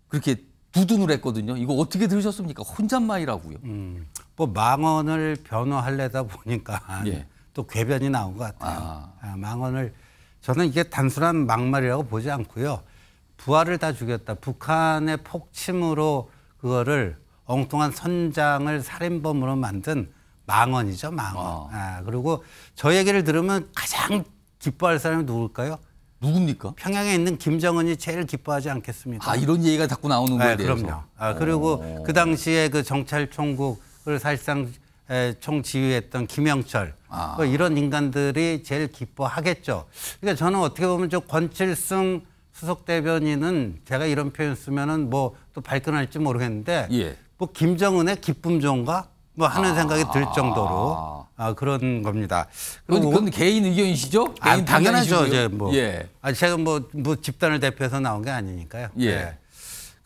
그렇게 두둔을 했거든요. 이거 어떻게 들으셨습니까? 혼잣말이라고요. 음, 뭐 망언을 변호하려다 보니까 *laughs* 예. 또 궤변이 나온 것 같아요. 아. 아. 망언을 저는 이게 단순한 막말이라고 보지 않고요. 부하를 다 죽였다. 북한의 폭침으로 그거를 엉뚱한 선장을 살인범으로 만든 망언이죠, 망언. 아. 아, 그리고 저 얘기를 들으면 가장 기뻐할 사람이 누굴까요? 누굽니까? 평양에 있는 김정은이 제일 기뻐하지 않겠습니까? 아 이런 얘기가 자꾸 나오는 거에 네, 그럼요. 아, 그리고 오. 그 당시에 그 정찰총국 그걸 사실상 총지휘했던 김영철 아. 뭐 이런 인간들이 제일 기뻐하겠죠. 그러니까 저는 어떻게 보면 저 권칠승 수석 대변인은 제가 이런 표현 쓰면은 뭐 또 발끈할지 모르겠는데 예. 뭐 김정은의 기쁨종가 뭐 하는 아. 생각이 들 정도로 아, 그런 겁니다. 그건, 그건 개인 의견이시죠? 아, 개인 아, 당연하죠. 이제 뭐 예. 아, 제가 뭐, 뭐 집단을 대표해서 나온 게 아니니까요. 예. 네.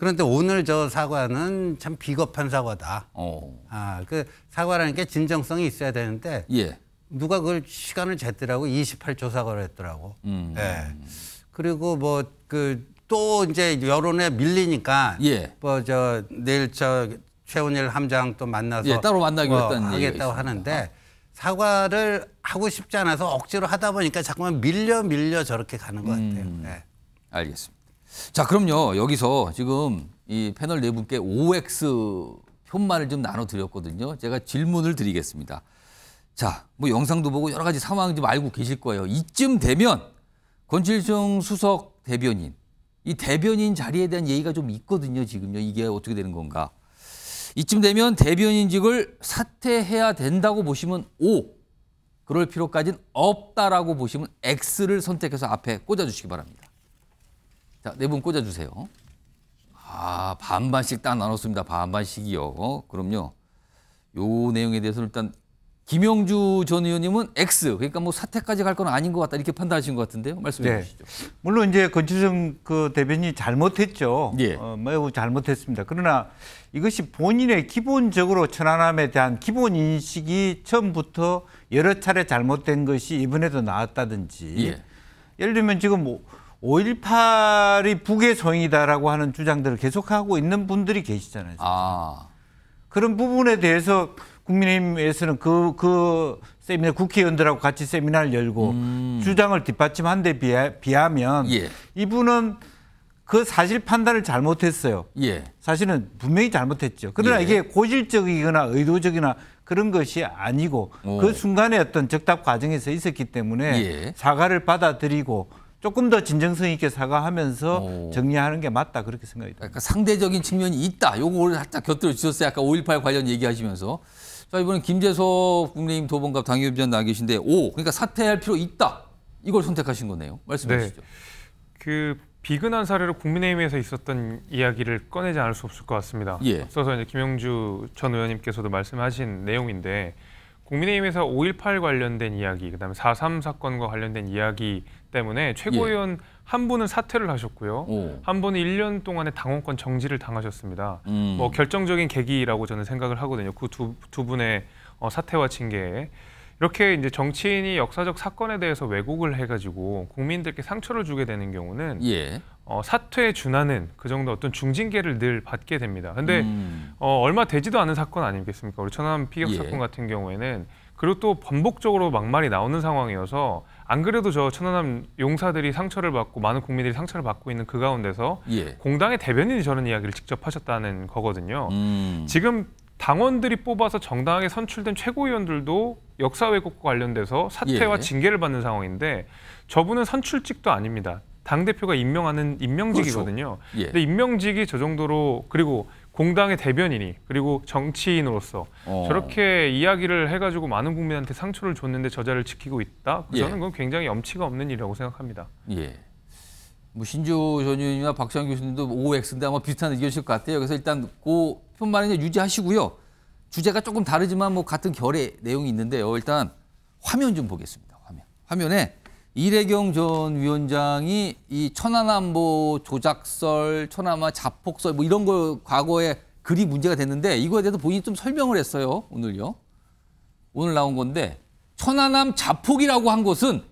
그런데 오늘 저 사과는 참 비겁한 사과다. 오. 어. 아, 그 사과라는 게 진정성이 있어야 되는데 예. 누가 그걸 시간을 쟀더라고 28초 사과를 했더라고. 음. 예. 그리고 뭐 그 또 이제 여론에 밀리니까 예. 뭐저 내일 저 최은일 함장 또 만나서 예, 따로 만나기로 뭐 하겠다고 하는데 사과를 하고 싶지 않아서 억지로 하다 보니까 자꾸만 밀려 밀려 저렇게 가는 것 음. 같아요. 음. 네. 알겠습니다. 자, 그럼요. 여기서 지금 이 패널 네 분께 OX 편만을 좀 나눠드렸거든요. 제가 질문을 드리겠습니다. 자, 뭐 영상도 보고 여러 가지 상황 좀 알고 계실 거예요. 이쯤 되면 권칠성 수석 대변인, 이 대변인 자리에 대한 얘기가 좀 있거든요. 지금요. 이게 어떻게 되는 건가. 이쯤 되면 대변인직을 사퇴해야 된다고 보시면 O, 그럴 필요까지는 없다라고 보시면 X를 선택해서 앞에 꽂아주시기 바랍니다. 자, 네 분 꽂아주세요. 아, 반반씩 딱 나눴습니다. 반반씩이요. 그럼요. 요 내용에 대해서 일단 김영주 전 의원님은 X, 그러니까 뭐 사태까지 갈 건 아닌 것 같다 이렇게 판단하신 것 같은데요. 말씀해 네. 주시죠. 물론 이제 건추성그 대변인이 잘못했죠. 예. 어, 매우 잘못했습니다. 그러나 이것이 본인의 기본적으로 천안함에 대한 기본 인식이 처음부터 여러 차례 잘못된 것이 이번에도 나왔다든지 예. 예를 들면 지금 뭐 5.18이 북의 성이다라고 하는 주장들을 계속하고 있는 분들이 계시잖아요. 아. 그런 부분에 대해서 국민의힘에서는 그, 그 세미나 국회의원들하고 같이 세미나를 열고 음. 주장을 뒷받침한 데 비하, 면 예. 이분은 그 사실 판단을 잘못했어요. 예. 사실은 분명히 잘못했죠. 그러나 예. 이게 고질적이거나 의도적이나 그런 것이 아니고 그 오. 그 순간의 어떤 적답 과정에서 있었기 때문에 예. 사과를 받아들이고 조금 더 진정성 있게 사과하면서 오. 정리하는 게 맞다 그렇게 생각이 듭니다. 그러니까 상대적인 측면이 있다. 요거를 살짝 곁들여 주셨어요. 아까 5.18 관련 얘기하시면서. 자 이번엔 김재석 국민의힘 도봉갑 당협위원 나와 계신데 오 그러니까 사퇴할 필요 있다. 이걸 선택하신 거네요. 말씀해 주시죠. 네. 그 비근한 사례로 국민의힘에서 있었던 이야기를 꺼내지 않을 수 없을 것 같습니다. 예. 앞서서 이제 김영주 전 의원님께서도 말씀하신 내용인데 국민의힘에서 5.18 관련된 이야기, 그다음에 4.3 사건과 관련된 이야기 때문에 최고위원 예. 한 분은 사퇴를 하셨고요. 오. 한 분은 1년 동안의 당원권 정지를 당하셨습니다. 음. 뭐 결정적인 계기라고 저는 생각을 하거든요. 그 두 두 분의 어, 사퇴와 징계에 이렇게 이제 정치인이 역사적 사건에 대해서 왜곡을 해가지고 국민들께 상처를 주게 되는 경우는 예. 어, 사퇴에 준하는 그 정도 어떤 중징계를 늘 받게 됩니다. 근데 음. 어, 얼마 되지도 않은 사건 아니겠습니까? 우리 천안 피격 예. 사건 같은 경우에는 그리고 또 반복적으로 막말이 나오는 상황이어서 안 그래도 저 천안함 용사들이 상처를 받고 많은 국민들이 상처를 받고 있는 그 가운데서 예. 공당의 대변인이 저런 이야기를 직접 하셨다는 거거든요. 음. 지금 당원들이 뽑아서 정당하게 선출된 최고위원들도 역사 왜곡과 관련돼서 사퇴와 예. 징계를 받는 상황인데 저분은 선출직도 아닙니다. 당 대표가 임명하는 임명직이거든요. 그렇죠. 예. 근데 임명직이 저 정도로 그리고 공당의 대변인이 그리고 정치인으로서 어. 저렇게 이야기를 해가지고 많은 국민한테 상처를 줬는데 저자를 지키고 있다. 예. 저는 그건 굉장히 염치가 없는 일이라고 생각합니다. 예. 뭐신지전 의원이나 박수 교수님도 OX인데 아마 비슷한 의견이것 같아요. 그래서 일단 그 편만 이 유지하시고요. 주제가 조금 다르지만 뭐 같은 결의 내용이 있는데요. 일단 화면 좀 보겠습니다. 화면. 화면에 이래경 전 위원장이 이 천안함보 조작설, 천안함 자폭설 뭐 이런 거 과거에 글이 문제가 됐는데 이거에 대해서 본인이 좀 설명을 했어요. 오늘요. 오늘 나온 건데 천안함 자폭이라고 한 것은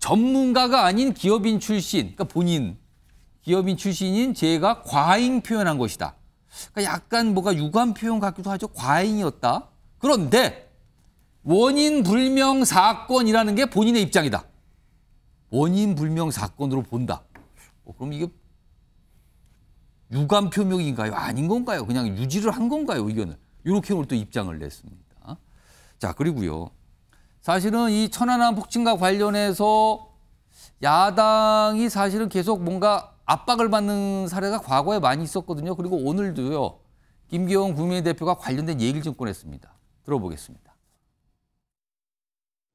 전문가가 아닌 기업인 출신, 그러니까 본인 기업인 출신인 제가 과잉 표현한 것이다. 그러니까 약간 뭐가 유관 표현 같기도 하죠. 과잉이었다. 그런데 원인 불명 사건이라는 게 본인의 입장이다. 원인 불명 사건으로 본다. 어, 그럼 이게 유감 표명인가요? 아닌 건가요? 그냥 유지를 한 건가요? 의견을. 이렇게 오늘 또 입장을 냈습니다. 자, 그리고요. 사실은 이 천안함 폭침과 관련해서 야당이 사실은 계속 뭔가 압박을 받는 사례가 과거에 많이 있었거든요. 그리고 오늘도요. 김기영 국민의대표가 관련된 얘기를 좀 꺼냈습니다. 들어보겠습니다.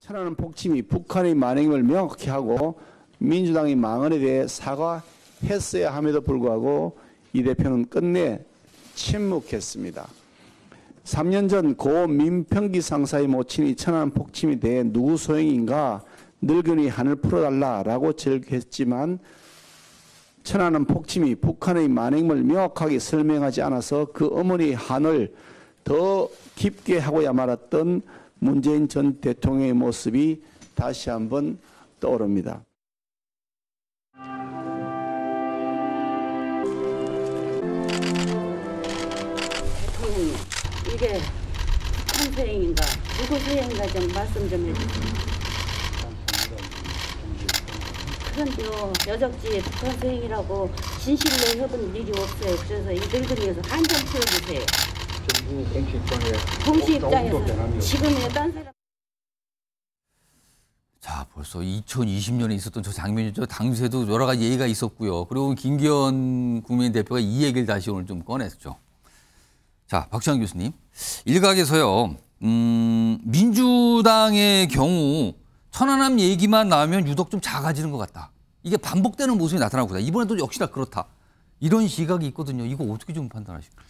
천안은 폭침이 북한의 만행을 명확히 하고 민주당의 망언에 대해 사과했어야 함에도 불구하고 이 대표는 끝내 침묵했습니다. 3년 전 고 민평기 상사의 모친이 천안 폭침에 대해 누구 소행인가 늙은이 한을 풀어달라라고 절했지만 천안은 폭침이 북한의 만행을 명확하게 설명하지 않아서 그 어머니의 한더 깊게 하고야 말았던 문재인 전 대통령의 모습이 다시 한 번 떠오릅니다. 대통령 이게 탄생인가 누구 생인가 좀 말씀 좀 해주세요. 그런데요 여적지 탄생이라고 진실로 해본 일이 없어요. 그래서 이들 중에서 한점 풀어주세요. 공시 어, 입장에서 지금은 딴 사람. 자, 벌써 2020년에 있었던 저 장면이죠. 당시에도 여러 가지 얘기가 있었고요. 그리고 김기현 국민 대표가 이 얘기를 다시 오늘 좀 꺼냈죠. 자, 박지 교수님. 일각에서요, 음, 민주당의 경우 천안함 얘기만 나오면 유독 좀 작아지는 것 같다. 이게 반복되는 모습이 나타나고 있다. 이번에도 역시나 그렇다. 이런 시각이 있거든요. 이거 어떻게 좀 판단하십니까?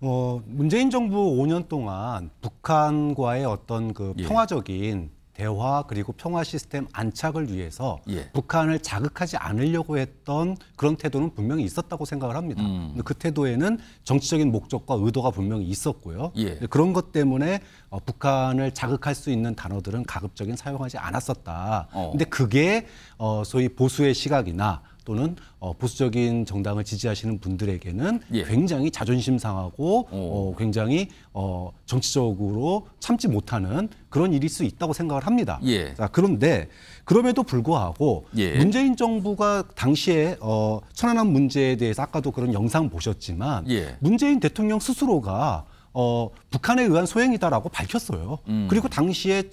어, 문재인 정부 5년 동안 북한과의 어떤 그 예. 평화적인 대화 그리고 평화 시스템 안착을 위해서 예. 북한을 자극하지 않으려고 했던 그런 태도는 분명히 있었다고 생각을 합니다. 음. 그 태도에는 정치적인 목적과 의도가 분명히 있었고요. 예. 그런 것 때문에 어, 북한을 자극할 수 있는 단어들은 가급적인 사용하지 않았었다. 어. 근데 그게 어, 소위 보수의 시각이나 또는 어, 보수적인 정당을 지지하시는 분들에게는 예. 굉장히 자존심 상하고 어, 굉장히 어, 정치적으로 참지 못하는 그런 일일 수 있다고 생각을 합니다. 예. 자, 그런데 그럼에도 불구하고 예. 문재인 정부가 당시에 어, 천안함 문제에 대해서 아까도 그런 영상 보셨지만 예. 문재인 대통령 스스로가 어, 북한에 의한 소행이다라고 밝혔어요. 음. 그리고 당시에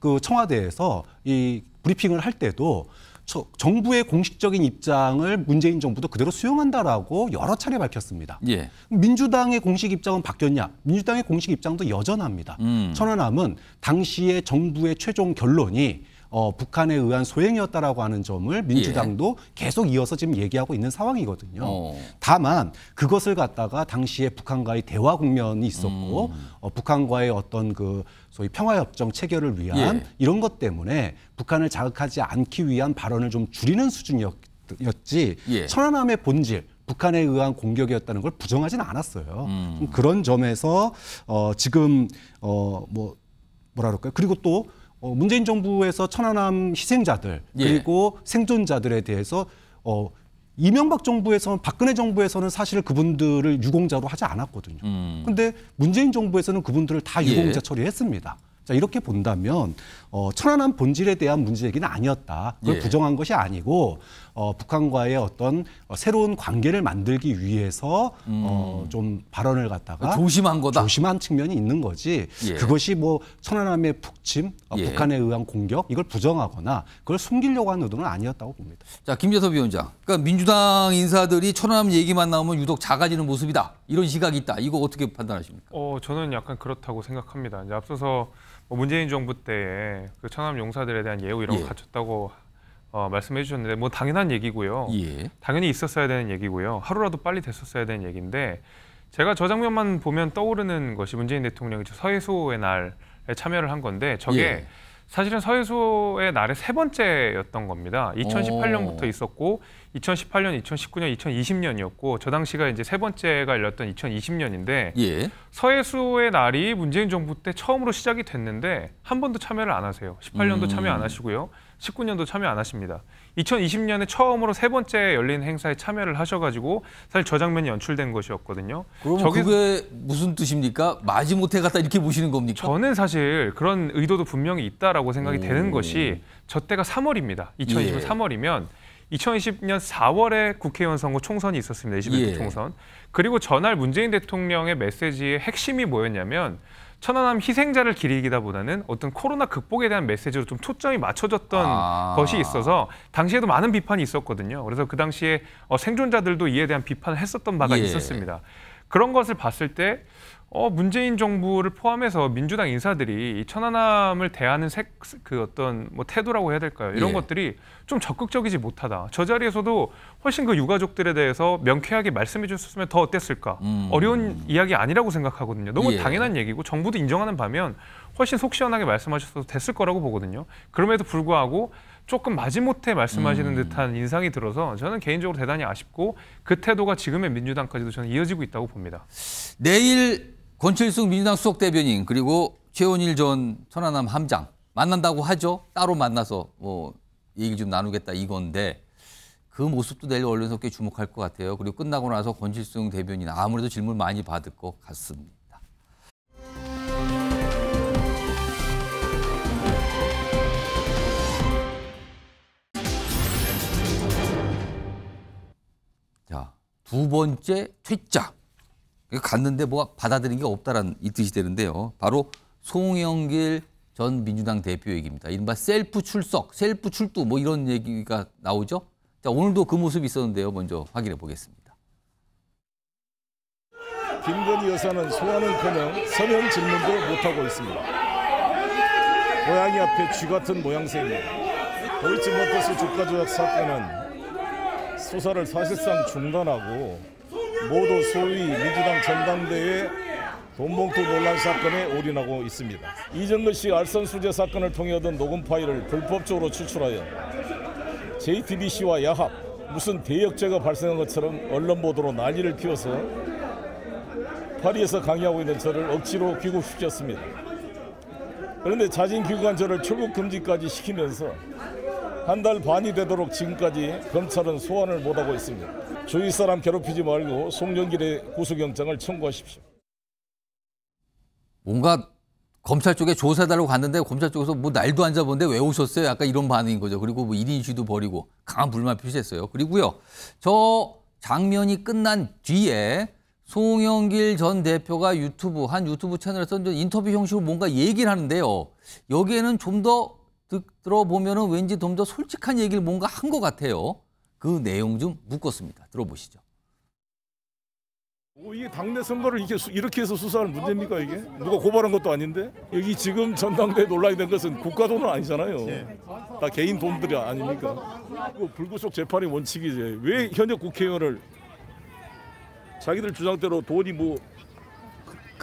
그 청와대에서 이 브리핑을 할 때도 정부의 공식적인 입장을 문재인 정부도 그대로 수용한다라고 여러 차례 밝혔습니다. 예. 민주당의 공식 입장은 바뀌었냐? 민주당의 공식 입장도 여전합니다. 음. 천안함은 당시의 정부의 최종 결론이 어, 북한에 의한 소행이었다라고 하는 점을 예. 민주당도 예. 계속 이어서 지금 얘기하고 있는 상황이거든요. 어. 다만 그것을 갖다가 당시에 북한과의 대화 국면이 있었고 음. 어, 북한과의 어떤 그 소위 평화협정 체결을 위한 예. 이런 것 때문에 북한을 자극하지 않기 위한 발언을 좀 줄이는 수준이었지 예. 천안함의 본질 북한에 의한 공격이었다는 걸 부정하지는 않았어요. 음. 그런 점에서 어, 지금 어, 뭐 뭐라 그럴까요? 그리고 또 어, 문재인 정부에서 천안함 희생자들 예. 그리고 예. 생존자들에 대해서 어, 이명박 정부에서는 박근혜 정부에서는 사실 그분들을 유공자로 하지 않았거든요. 음. 근데 문재인 정부에서는 그분들을 다 예. 유공자 예. 처리했습니다. 자, 이렇게 본다면 어, 천안함 본질에 대한 문제 얘기는 아니었다. 그걸 예. 부정한 것이 아니고 어, 북한과의 어떤 어, 새로운 관계를 만들기 위해서 어, 음. 어, 좀 발언을 갖다가 조심한 거다. 조심한 측면이 있는 거지. 예. 그것이 뭐 천안함의 북침, 어, 예. 북한에 의한 공격 이걸 부정하거나 그걸 숨기려고 한 의도는 아니었다고 봅니다. 자 김재섭 위원장, 그러니까 민주당 인사들이 천안함 얘기만 나오면 유독 작아지는 모습이다. 이런 시각이 있다. 이거 어떻게 판단하십니까? 어, 저는 약간 그렇다고 생각합니다. 이제 앞서서 뭐 문재인 정부 때에 그 천암 용사들에 대한 예우 이런 예. 거 갖췄다고 어, 말씀해 주셨는데 뭐 당연한 얘기고요. 예. 당연히 있었어야 되는 얘기고요. 하루라도 빨리 됐었어야 되는 얘기인데 제가 저 장면만 보면 떠오르는 것이 문재인 대통령이 서해수의 날에 참여를 한 건데 저게 예. 사실은 서해수의 날의 세 번째였던 겁니다. 2018년부터 오. 어. 있었고 2018년, 2019년, 2020년이었고 저 당시가 이제 세 번째가 열렸던 2020년인데 예. 서해수의 날이 문재인 정부 때 처음으로 시작이 됐는데 한 번도 참여를 안 하세요. 18년도 음. 참여 안 하시고요. 19년도 참여 안 하십니다. 2020년에 처음으로 세 번째 열린 행사에 참여를 하셔가지고 사실 저 장면이 연출된 것이었거든요. 그럼 저기... 그게 무슨 뜻입니까? 마지못해 갔다 이렇게 보시는 겁니까? 저는 사실 그런 의도도 분명히 있다라고 생각이 오. 되는 것이 저 때가 3월입니다. 2020년 예. 3월이면 2020년 4월에 국회의원 선거 총선이 있었습니다. 21대 예. 총선. 그리고 전날 문재인 대통령의 메시지의 핵심이 뭐였냐면 천안함 희생자를 기리기다보다는 어떤 코로나 극복에 대한 메시지로 좀 초점이 맞춰졌던 아. 것이 있어서 당시에도 많은 비판이 있었거든요. 그래서 그 당시에 어, 생존자들도 이에 대한 비판을 했었던 바가 예. 있었습니다. 그런 것을 봤을 때 어, 문재인 정부를 포함해서 민주당 인사들이 이 천안함을 대하는 색, 그 어떤 뭐 태도라고 해야 될까요? 이런 예. 것들이 좀 적극적이지 못하다. 저 자리에서도 훨씬 그 유가족들에 대해서 명쾌하게 말씀해 주셨으면 더 어땠을까? 음. 어려운 이야기 아니라고 생각하거든요. 너무 예. 당연한 얘기고 정부도 인정하는 반면 훨씬 속 시원하게 말씀하셨어도 됐을 거라고 보거든요. 그럼에도 불구하고 조금 마지못해 말씀하시는 음. 듯한 인상이 들어서 저는 개인적으로 대단히 아쉽고 그 태도가 지금의 민주당까지도 저는 이어지고 있다고 봅니다. 내일 권철숙 민주당 수석 대변인 그리고 최원일 전 천안함 함장 만난다고 하죠. 따로 만나서 뭐 얘기 좀 나누겠다 이건데 그 모습도 내일 언론에서 꽤 주목할 것 같아요. 그리고 끝나고 나서 권칠승 대변인 아무래도 질문 많이 받을 것 같습니다. 두 번째 퇴짜. 갔는데 뭐 받아들인 게 없다라는 이 뜻이 되는데요. 바로 송영길 전 민주당 대표 얘기입니다. 이른바 셀프 출석, 셀프 출두 뭐 이런 얘기가 나오죠. 자, 오늘도 그 모습이 있었는데요. 먼저 확인해 보겠습니다. 김건희 여사는 소환은커녕 서면 질문도 못하고 있습니다. 고양이 앞에 쥐 같은 모양새입니다. 도이치모터스 주가 조작 사건은 수사를 사실상 중단하고 모두 소위 민주당 전당대회 돈봉투 논란 사건에 올인하고 있습니다. 이정근 씨 알선 수재 사건을 통해 얻은 녹음 파일을 불법적으로 추출하여 JTBC와 야합 무슨 대역죄가 발생한 것처럼 언론 보도로 난리를 피워서 파리에서 강의하고 있는 저를 억지로 귀국시켰습니다. 그런데 자진 귀국한 저를 출국 금지까지 시키면서 한달 반이 되도록 지금까지 검찰은 소환을 못하고 있습니다. 주위 사람 괴롭히지 말고 송영길의 구속영장을 청구하십시오. 뭔가 검찰 쪽에 조사달라고 갔는데 검찰 쪽에서 뭐 날도 안잡았데왜 오셨어요? 약간 이런 반응인 거죠. 그리고 뭐 1인 시도 벌이고 강한 불만 표시했어요. 그리고요. 저 장면이 끝난 뒤에 송영길 전 대표가 유튜브 한 유튜브 채널에서 인터뷰 형식으로 뭔가 얘기를 하는데요. 여기에는 좀더 들어보면은 왠지 좀 더 솔직한 얘기를 뭔가 한 것 같아요. 그 내용 좀 묶었습니다. 들어보시죠. 뭐 이게 당내 선거를 이렇게, 수, 이렇게 해서 수사할 문제입니까 이게? 누가 고발한 것도 아닌데? 여기 지금 전당대회 논란이 된 것은 국가 돈은 아니잖아요. 예. 다 개인 돈들이 아닙니까? 불구속 재판이 원칙이지. 왜 현역 국회의원을 자기들 주장대로 돈이 뭐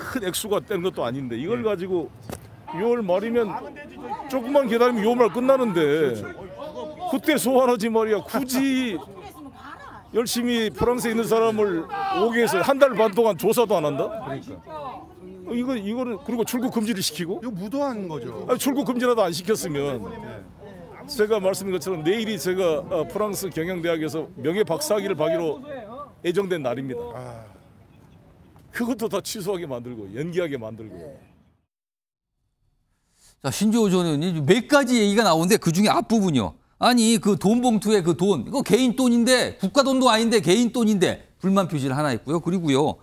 큰 액수가 뗀 것도 아닌데 이걸 예. 가지고 6월 말이면 조금만 기다리면 6월 말 끝나는데 그때 소환하지 말이야. 굳이 열심히 프랑스에 있는 사람을 오게 해서 한 달 반 동안 조사도 안 한다? 그러니까. 이거 이거는 그리고 출국 금지를 시키고 이거 무도한 거죠. 아니, 출국 금지라도 안 시켰으면 제가 말씀드린 것처럼 내일이 제가 어, 프랑스 경영대학에서 명예 박사학위를 받기로 예정된 날입니다. 아. 그것도 다 취소하게 만들고 연기하게 만들고. 자, 신조어 전 의원님 몇 가지 얘기가 나오는데 그중에 앞부분이요. 아니 그 돈 봉투에 그 돈 이거 개인 돈인데 국가 돈도 아닌데 개인 돈인데 불만 표시를 하나 있고요. 그리고요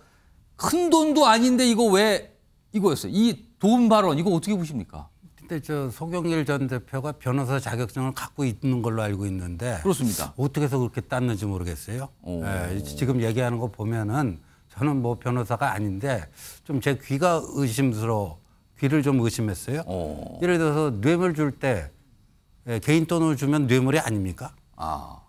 큰 돈도 아닌데 이거 왜 이거였어요. 이 돈 발언 이거 어떻게 보십니까? 그때 저송영일전 대표가 변호사 자격증을 갖고 있는 걸로 알고 있는데 그렇습니다. 어떻게 해서 그렇게 땄는지 모르겠어요. 예, 지금 얘기하는 거 보면은 저는 뭐 변호사가 아닌데 좀 제 귀가 의심스러워. 귀를 좀 의심했어요. 오. 어. 예를 들어서 뇌물 줄때 예, 개인 돈을 주면 뇌물이 아닙니까? 아.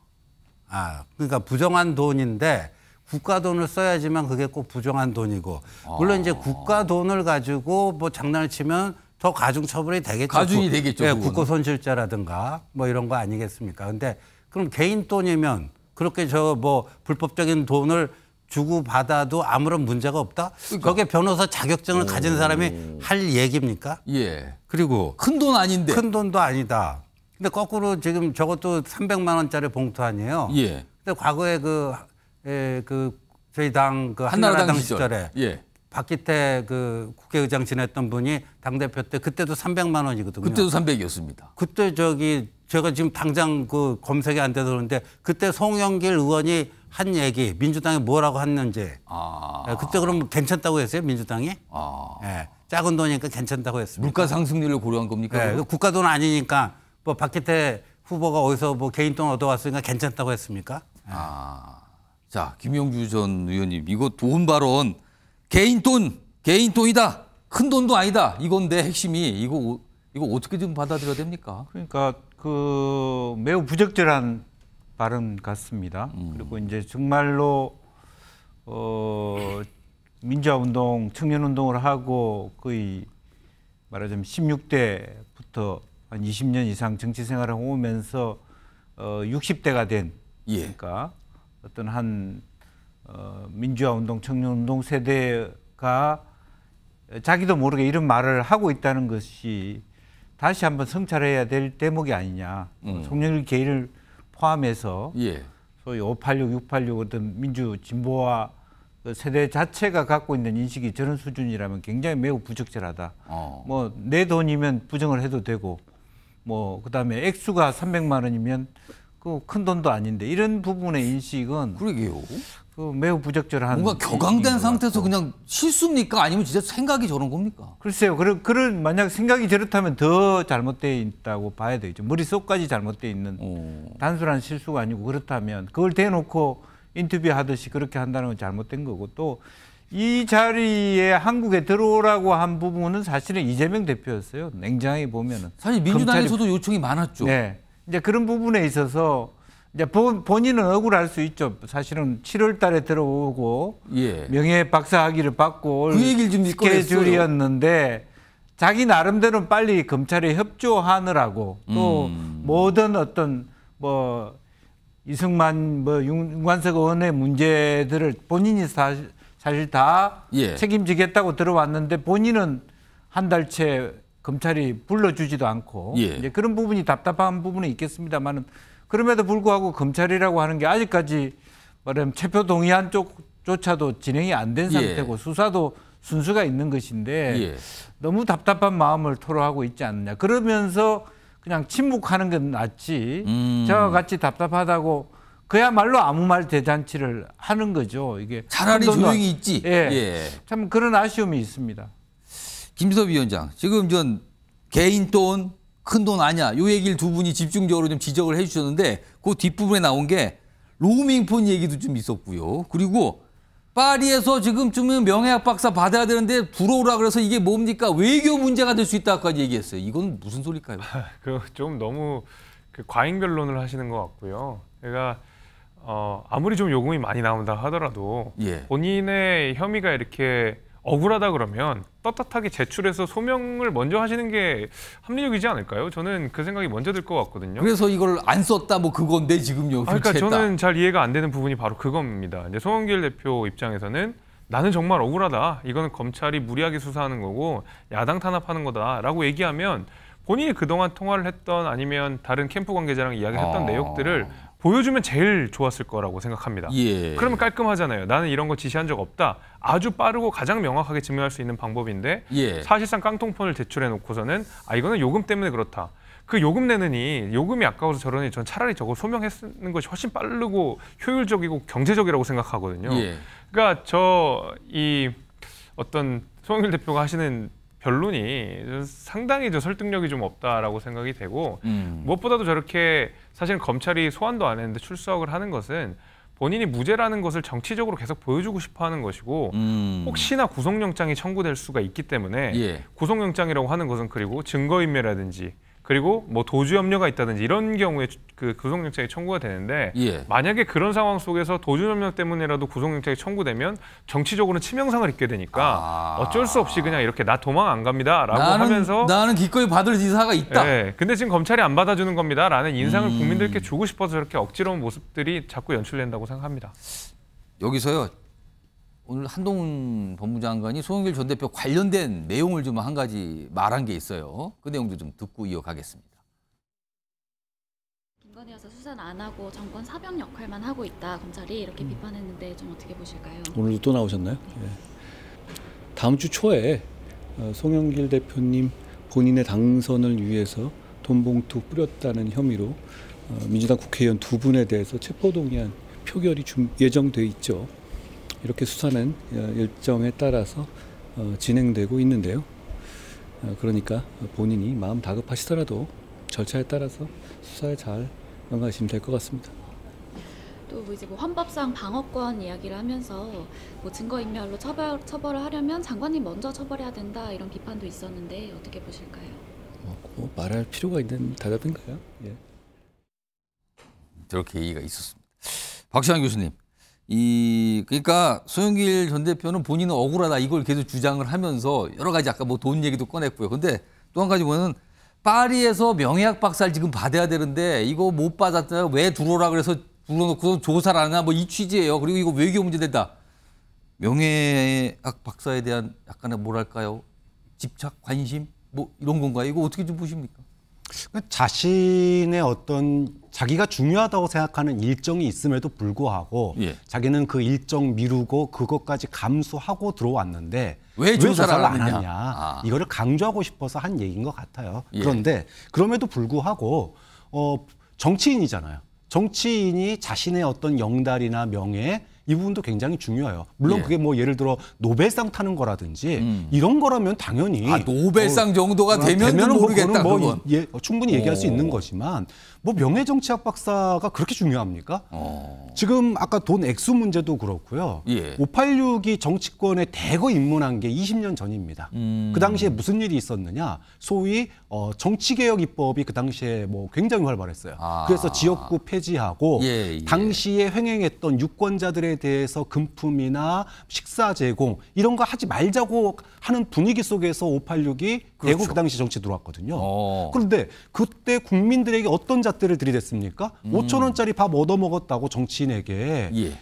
아, 그러니까 부정한 돈인데 국가 돈을 써야지만 그게 꼭 부정한 돈이고 아. 물론 이제 국가 돈을 가지고 뭐 장난을 치면 더 가중 처벌이 되겠죠. 가중이 되겠죠. 네, 예, 국고 손실자라든가뭐 이런 거 아니겠습니까? 근데 그럼 개인 돈이면 그렇게 저 뭐 불법적인 돈을 주고받아도 아무런 문제가 없다? 그러니까. 거기 변호사 자격증을 오. 가진 사람이 할 얘기입니까? 예. 그리고 큰 돈 아닌데. 큰 돈도 아니다. 근데 거꾸로 지금 저것도 300만 원짜리 봉투 아니에요? 예. 근데 과거에 그, 에, 예, 그 저희 당그 한나라당, 한나라당 시절. 에 예. 박기태 그 국회의장 지냈던 분이 당 대표 때 그때도 300만 원이거든요. 그때도 300이었습니다. 그때 저기 제가 지금 당장 그 검색이 안 돼서 그데 그때 송영길 의원이 한 얘기 민주당이 뭐라고 했는지 아. 예, 그때 그럼 괜찮다고 했어요 민주당이 아. 예, 작은 돈이니까 괜찮다고 했습니다 물가 상승률을 고려한 겁니까? 예, 국가 돈 아니니까 뭐 박기태 후보가 어디서 뭐 개인 돈 얻어왔으니까 괜찮다고 했습니까? 예. 아. 자 김용주 전 의원님 이거 돈 발언 개인 돈 개인 돈이다 큰 돈도 아니다 이건 내 핵심이 이거 이거 어떻게 좀 받아들여야 됩니까? 그러니까 그 매우 부적절한 발언 같습니다. 음. 그리고 이제 정말로 어, 민주화운동, 청년운동을 하고 거의 말하자면 16대부터 한 20년 이상 정치 생활을 오면서 어, 60대가 된 예. 그러니까 어떤 한 어, 민주화운동, 청년운동 세대가 자기도 모르게 이런 말을 하고 있다는 것이 다시 한번 성찰해야 될 대목이 아니냐. 음. 송영길 개인을 포함해서 예. 소위 586, 686 어떤 민주 진보와 그 세대 자체가 갖고 있는 인식이 저런 수준이라면 굉장히 매우 부적절하다. 어. 뭐내 돈이면 부정을 해도 되고 뭐 그다음에 액수가 300만 원이면 그 큰 돈도 아닌데 이런 부분의 인식은 그러게요. 그 매우 부적절한 뭔가 격앙된 상태에서 그냥 실수입니까? 아니면 진짜 생각이 저런 겁니까? 글쎄요. 그런 그런 만약 생각이 저렇다면 더 잘못되어 있다고 봐야 되죠. 머릿속까지 잘못되어 있는 오. 어. 단순한 실수가 아니고 그렇다면 그걸 대놓고 인터뷰하듯이 그렇게 한다는 건 잘못된 거고 또 이 자리에 한국에 들어오라고 한 부분은 사실은 이재명 대표였어요. 냉정하게 보면은 사실 민주당에서도 검찰이... 요청이 많았죠. 네. 이제 그런 부분에 있어서 이제 본인은 억울할 수 있죠. 사실은 7월 달에 들어오고 예. 명예 박사 학위를 받고 그 얘기를 좀 스케줄이었는데 자기 나름대로 빨리 검찰에 협조하느라고 또 음. 모든 어떤 뭐 이승만 뭐 윤관석 의원의 문제들을 본인이 사, 사실 다 예. 책임지겠다고 들어왔는데 본인은 한 달째 검찰이 불러주지도 않고 예. 이제 그런 부분이 답답한 부분이 있겠습니다만은 그럼에도 불구하고 검찰이라고 하는 게 아직까지 말하면 체포 동의 안쪽조차도 진행이 안된 예. 상태고 예. 수사도 순수가 있는 것인데 예. 너무 답답한 마음을 토로하고 있지 않느냐. 그러면서 그냥 침묵하는 건 낫지. 음. 저와 같이 답답하다고 그야말로 아무 말 대잔치를 하는 거죠. 이게 차라리 조용히 있지. 예. 예. 참 그런 아쉬움이 있습니다. 김섭 위원장, 지금 전 개인 돈 큰돈 아니야. 요 얘기를 두 분이 집중적으로 좀 지적을 해주셨는데 그 뒷부분에 나온 게 로밍폰 얘기도 좀 있었고요. 그리고 파리에서 지금쯤은 명예학 박사 받아야 되는데 불어오라 그래서 이게 뭡니까 외교 문제가 될 수 있다까지 얘기했어요. 이건 무슨 소리일까요? *laughs* 그좀 너무 그 과잉변론을 하시는 것 같고요. 제가 그러니까, 어, 아무리 좀 요금이 많이 나온다 하더라도 예. 본인의 혐의가 이렇게 억울하다 그러면 떳떳하게 제출해서 소명을 먼저 하시는 게 합리적이지 않을까요? 저는 그 생각이 먼저 들 것 같거든요. 그래서 이걸 안 썼다 뭐 그건데 지금 여기 그러니까 했다. 저는 잘 이해가 안 되는 부분이 바로 그겁니다. 이제 송영길 대표 입장에서는 나는 정말 억울하다. 이거는 검찰이 무리하게 수사하는 거고 야당 탄압하는 거다라고 얘기하면 본인이 그동안 통화를 했던 아니면 다른 캠프 관계자랑 이야기 했던 아... 내용들을 보여주면 제일 좋았을 거라고 생각합니다. 예. 그러면 깔끔하잖아요. 나는 이런 거 지시한 적 없다. 아주 빠르고 가장 명확하게 증명할 수 있는 방법인데 예. 사실상 깡통폰을 제출해 놓고서는 아 이거는 요금 때문에 그렇다. 그 요금 내느니 요금이 아까워서 저러니 전 차라리 저거 소명했는 것이 훨씬 빠르고 효율적이고 경제적이라고 생각하거든요. 예. 그러니까 저 이 어떤 송영길 대표가 하시는 결론이 상당히 저 설득력이 좀 없다라고 생각이 되고 음. 무엇보다도 저렇게 사실 검찰이 소환도 안 했는데 출석을 하는 것은 본인이 무죄라는 것을 정치적으로 계속 보여주고 싶어 하는 것이고 음. 혹시나 구속영장이 청구될 수가 있기 때문에 예. 구속영장이라고 하는 것은 그리고 증거인멸이라든지 그리고 뭐 도주 염려가 있다든지 이런 경우에 그 구속영장이 청구가 되는데 예. 만약에 그런 상황 속에서 도주 염려 때문에라도 구속영장이 청구되면 정치적으로는 치명상을 입게 되니까 아... 어쩔 수 없이 그냥 이렇게 나 도망 안 갑니다라고 나는, 하면서 나는 기꺼이 받을 의사가 있다. 예, 근데 지금 검찰이 안 받아주는 겁니다라는 인상을 음... 국민들께 주고 싶어서 이렇게 억지로운 모습들이 자꾸 연출된다고 생각합니다. 여기서요 오늘 한동훈 법무부 장관이 송영길 전 대표 관련된 내용을 좀 한 가지 말한 게 있어요. 그 내용도 좀 듣고 이어가겠습니다. 김건희여서 수사는 안 하고 정권 사병 역할만 하고 있다 검찰이 이렇게 음. 비판했는데 좀 어떻게 보실까요? 오늘도 또 나오셨나요? 네. 네. 다음 주 초에 어, 송영길 대표님 본인의 당선을 위해서 돈봉투 뿌렸다는 혐의로 어, 민주당 국회의원 두 분에 대해서 체포동의안 표결이 예정돼 있죠. 이렇게 수사는 어, 일정에 따라서 어, 진행되고 있는데요. 어, 그러니까 본인이 마음 다급하시더라도 절차에 따라서 수사에 잘 응하시면 될 것 같습니다. 또 뭐 이제 뭐 헌법상 방어권 이야기를 하면서 뭐 증거인멸로 처벌, 처벌을 하려면 장관이 먼저 처벌해야 된다 이런 비판도 있었는데 어떻게 보실까요? 뭐, 뭐 말할 필요가 있는 대답인가요? 예. 저렇게 얘기가 있었습니다. 박시환 교수님, 이 그러니까 소영길 전 대표는 본인은 억울하다 이걸 계속 주장을 하면서 여러 가지 아까 뭐 돈 얘기도 꺼냈고요. 근데 또 한 가지 보면 파리에서 명예학 박사를 지금 받아야 되는데 이거 못받았요왜 들어오라 그래서 불러놓고 조사를 안 하나 뭐이 취지예요. 그리고 이거 외교 문제 된다. 명예학 박사에 대한 약간의 뭐랄까요 집착 관심 뭐 이런 건가요? 이거 어떻게 좀 보십니까? 그러니까 자신의 어떤 자기가 중요하다고 생각하는 일정이 있음에도 불구하고 예. 자기는 그 일정 미루고 그것까지 감수하고 들어왔는데 왜, 왜 조사를, 조안하냐 아. 이거를 강조하고 싶어서 한 얘기인 것 같아요. 예. 그런데 그럼에도 불구하고 어, 정치인이잖아요. 정치인이 자신의 어떤 영달이나 명예 이 부분도 굉장히 중요해요. 물론 예. 그게 뭐 예를 들어 노벨상 타는 거라든지 음. 이런 거라면 당연히 아, 노벨상 어, 정도가 되면 되면 뭐 모르겠다. 뭐 예, 충분히 얘기할 오. 수 있는 거지만 뭐 명예정치학 박사가 그렇게 중요합니까? 어. 지금 아까 돈 액수 문제도 그렇고요. 예. 586이 정치권에 대거 입문한 게 20년 전입니다. 음. 그 당시에 무슨 일이 있었느냐? 소위 어, 정치개혁 입법이 그 당시에 뭐 굉장히 활발했어요. 아. 그래서 지역구 폐지하고 예, 예. 당시에 횡행했던 유권자들에 대해서 금품이나 식사 제공 이런 거 하지 말자고 하는 분위기 속에서 586이 그 그렇죠. 대구 그 당시 정치 들어왔거든요. 어. 그런데 그때 국민들에게 어떤 잣대를 들이댔습니까? 음. 5천 원짜리 밥 얻어먹었다고 정치인에게 예.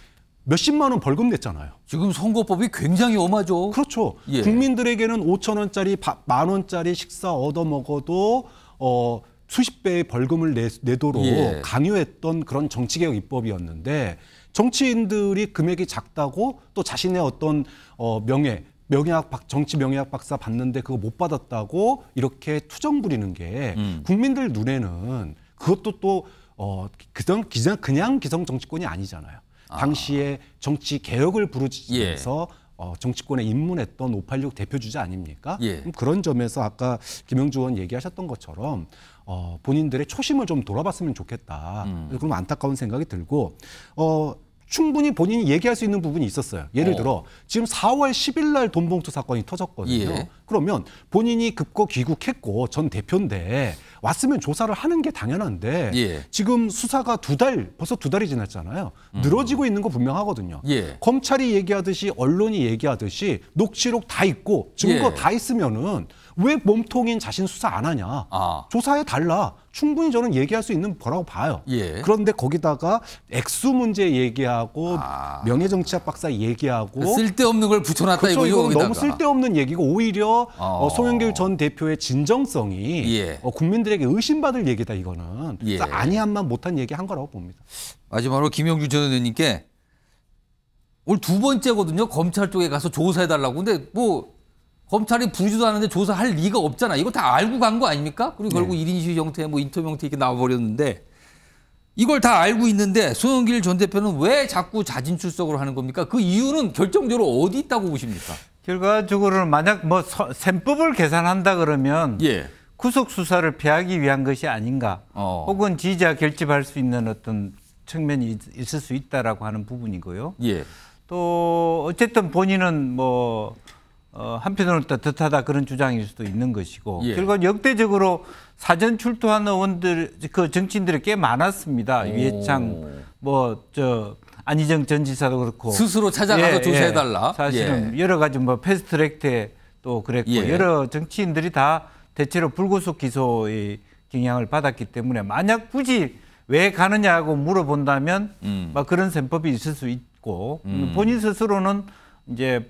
몇십만 원 벌금 냈잖아요. 지금 선거법이 굉장히 엄하죠. 그렇죠. 예. 국민들에게는 5천 원짜리 밥, 만 원짜리 식사 얻어먹어도 어, 수십 배의 벌금을 내, 내도록 예. 강요했던 그런 정치개혁 입법이었는데 정치인들이 금액이 작다고 또 자신의 어떤 어, 명예 명예학 박, 정치 명예학 박사 받는데 그거 못 받았다고 이렇게 투정 부리는 게 음. 국민들 눈에는 그것도 또 어, 그냥, 그냥, 그냥 기성 정치권이 아니잖아요. 아. 당시에 정치 개혁을 부르짖으면서 예. 어, 정치권에 입문했던 586 대표주자 아닙니까? 예. 음, 그런 점에서 아까 김영주 의원 얘기하셨던 것처럼 어, 본인들의 초심을 좀 돌아봤으면 좋겠다. 음. 그럼 안타까운 생각이 들고 어, 충분히 본인이 얘기할 수 있는 부분이 있었어요. 예를 어. 들어 지금 4월 10일 날 돈봉투 사건이 터졌거든요. 예. 그러면 본인이 급거 귀국했고 전 대표인데 왔으면 조사를 하는 게 당연한데 예. 지금 수사가 두 달 벌써 두 달이 지났잖아요. 음. 늘어지고 있는 거 분명하거든요. 예. 검찰이 얘기하듯이 언론이 얘기하듯이 녹취록 다 있고 증거 예. 다 있으면은 왜 몸통인 자신 수사 안 하냐. 아. 조사해 달라. 충분히 저는 얘기할 수 있는 거라고 봐요. 예. 그런데 거기다가 액수 문제 얘기하고 아. 명예정치학 박사 얘기하고 쓸데없는 걸 붙여놨다 그렇죠, 이거 너무 쓸데없는 얘기고 오히려 어. 어, 송영길 전 대표의 진정성이 예. 어, 국민들에게 의심받을 얘기다 이거는 예. 아니한만 못한 얘기 한 거라고 봅니다. 마지막으로 김영주 전 의원님께 오늘 두 번째거든요. 검찰 쪽에 가서 조사해달라고. 근데 뭐 검찰이 부르지도 않은데 조사할 리가 없잖아. 이거 다 알고 간 거 아닙니까? 그리고 네. 결국 네. 1인 시 형태, 뭐 인터뷰 형태 이렇게 나와버렸는데 이걸 다 알고 있는데 손영길 전 대표는 왜 자꾸 자진 출석을 하는 겁니까? 그 이유는 결정적으로 어디 있다고 보십니까? 결과적으로 만약 뭐 셈법을 계산한다 그러면 예. 구속 수사를 피하기 위한 것이 아닌가, 어. 혹은 지지자 결집할 수 있는 어떤 측면이 있을 수 있다라고 하는 부분이고요. 예. 또 어쨌든 본인은 뭐 어, 한편으로는 따뜻하다 그런 주장일 수도 있는 것이고 예. 결국 역대적으로 사전 출두한 의원들 그 정치인들이 꽤 많았습니다. 오. 위해창 뭐저 안희정 전 지사도 그렇고 스스로 찾아가서 예, 조사해달라. 예. 사실은 예. 여러 가지 뭐 패스트트랙에 또 그랬고 예. 여러 정치인들이 다 대체로 불구속 기소의 경향을 받았기 때문에 만약 굳이 왜 가느냐고 물어본다면 음. 막 뭐 그런 셈법이 있을 수 있고 음. 본인 스스로는 이제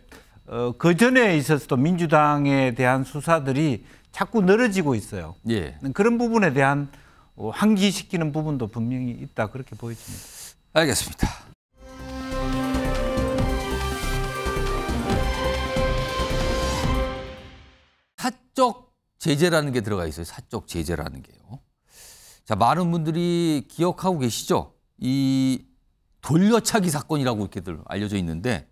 어, 그 전에 있어서도 민주당에 대한 수사들이 자꾸 늘어지고 있어요. 예. 그런 부분에 대한 환기시키는 부분도 분명히 있다 그렇게 보여집니다. 알겠습니다. 사적 제재라는 게 들어가 있어요. 사적 제재라는 게요. 자, 많은 분들이 기억하고 계시죠? 이 돌려차기 사건이라고 이렇게들 알려져 있는데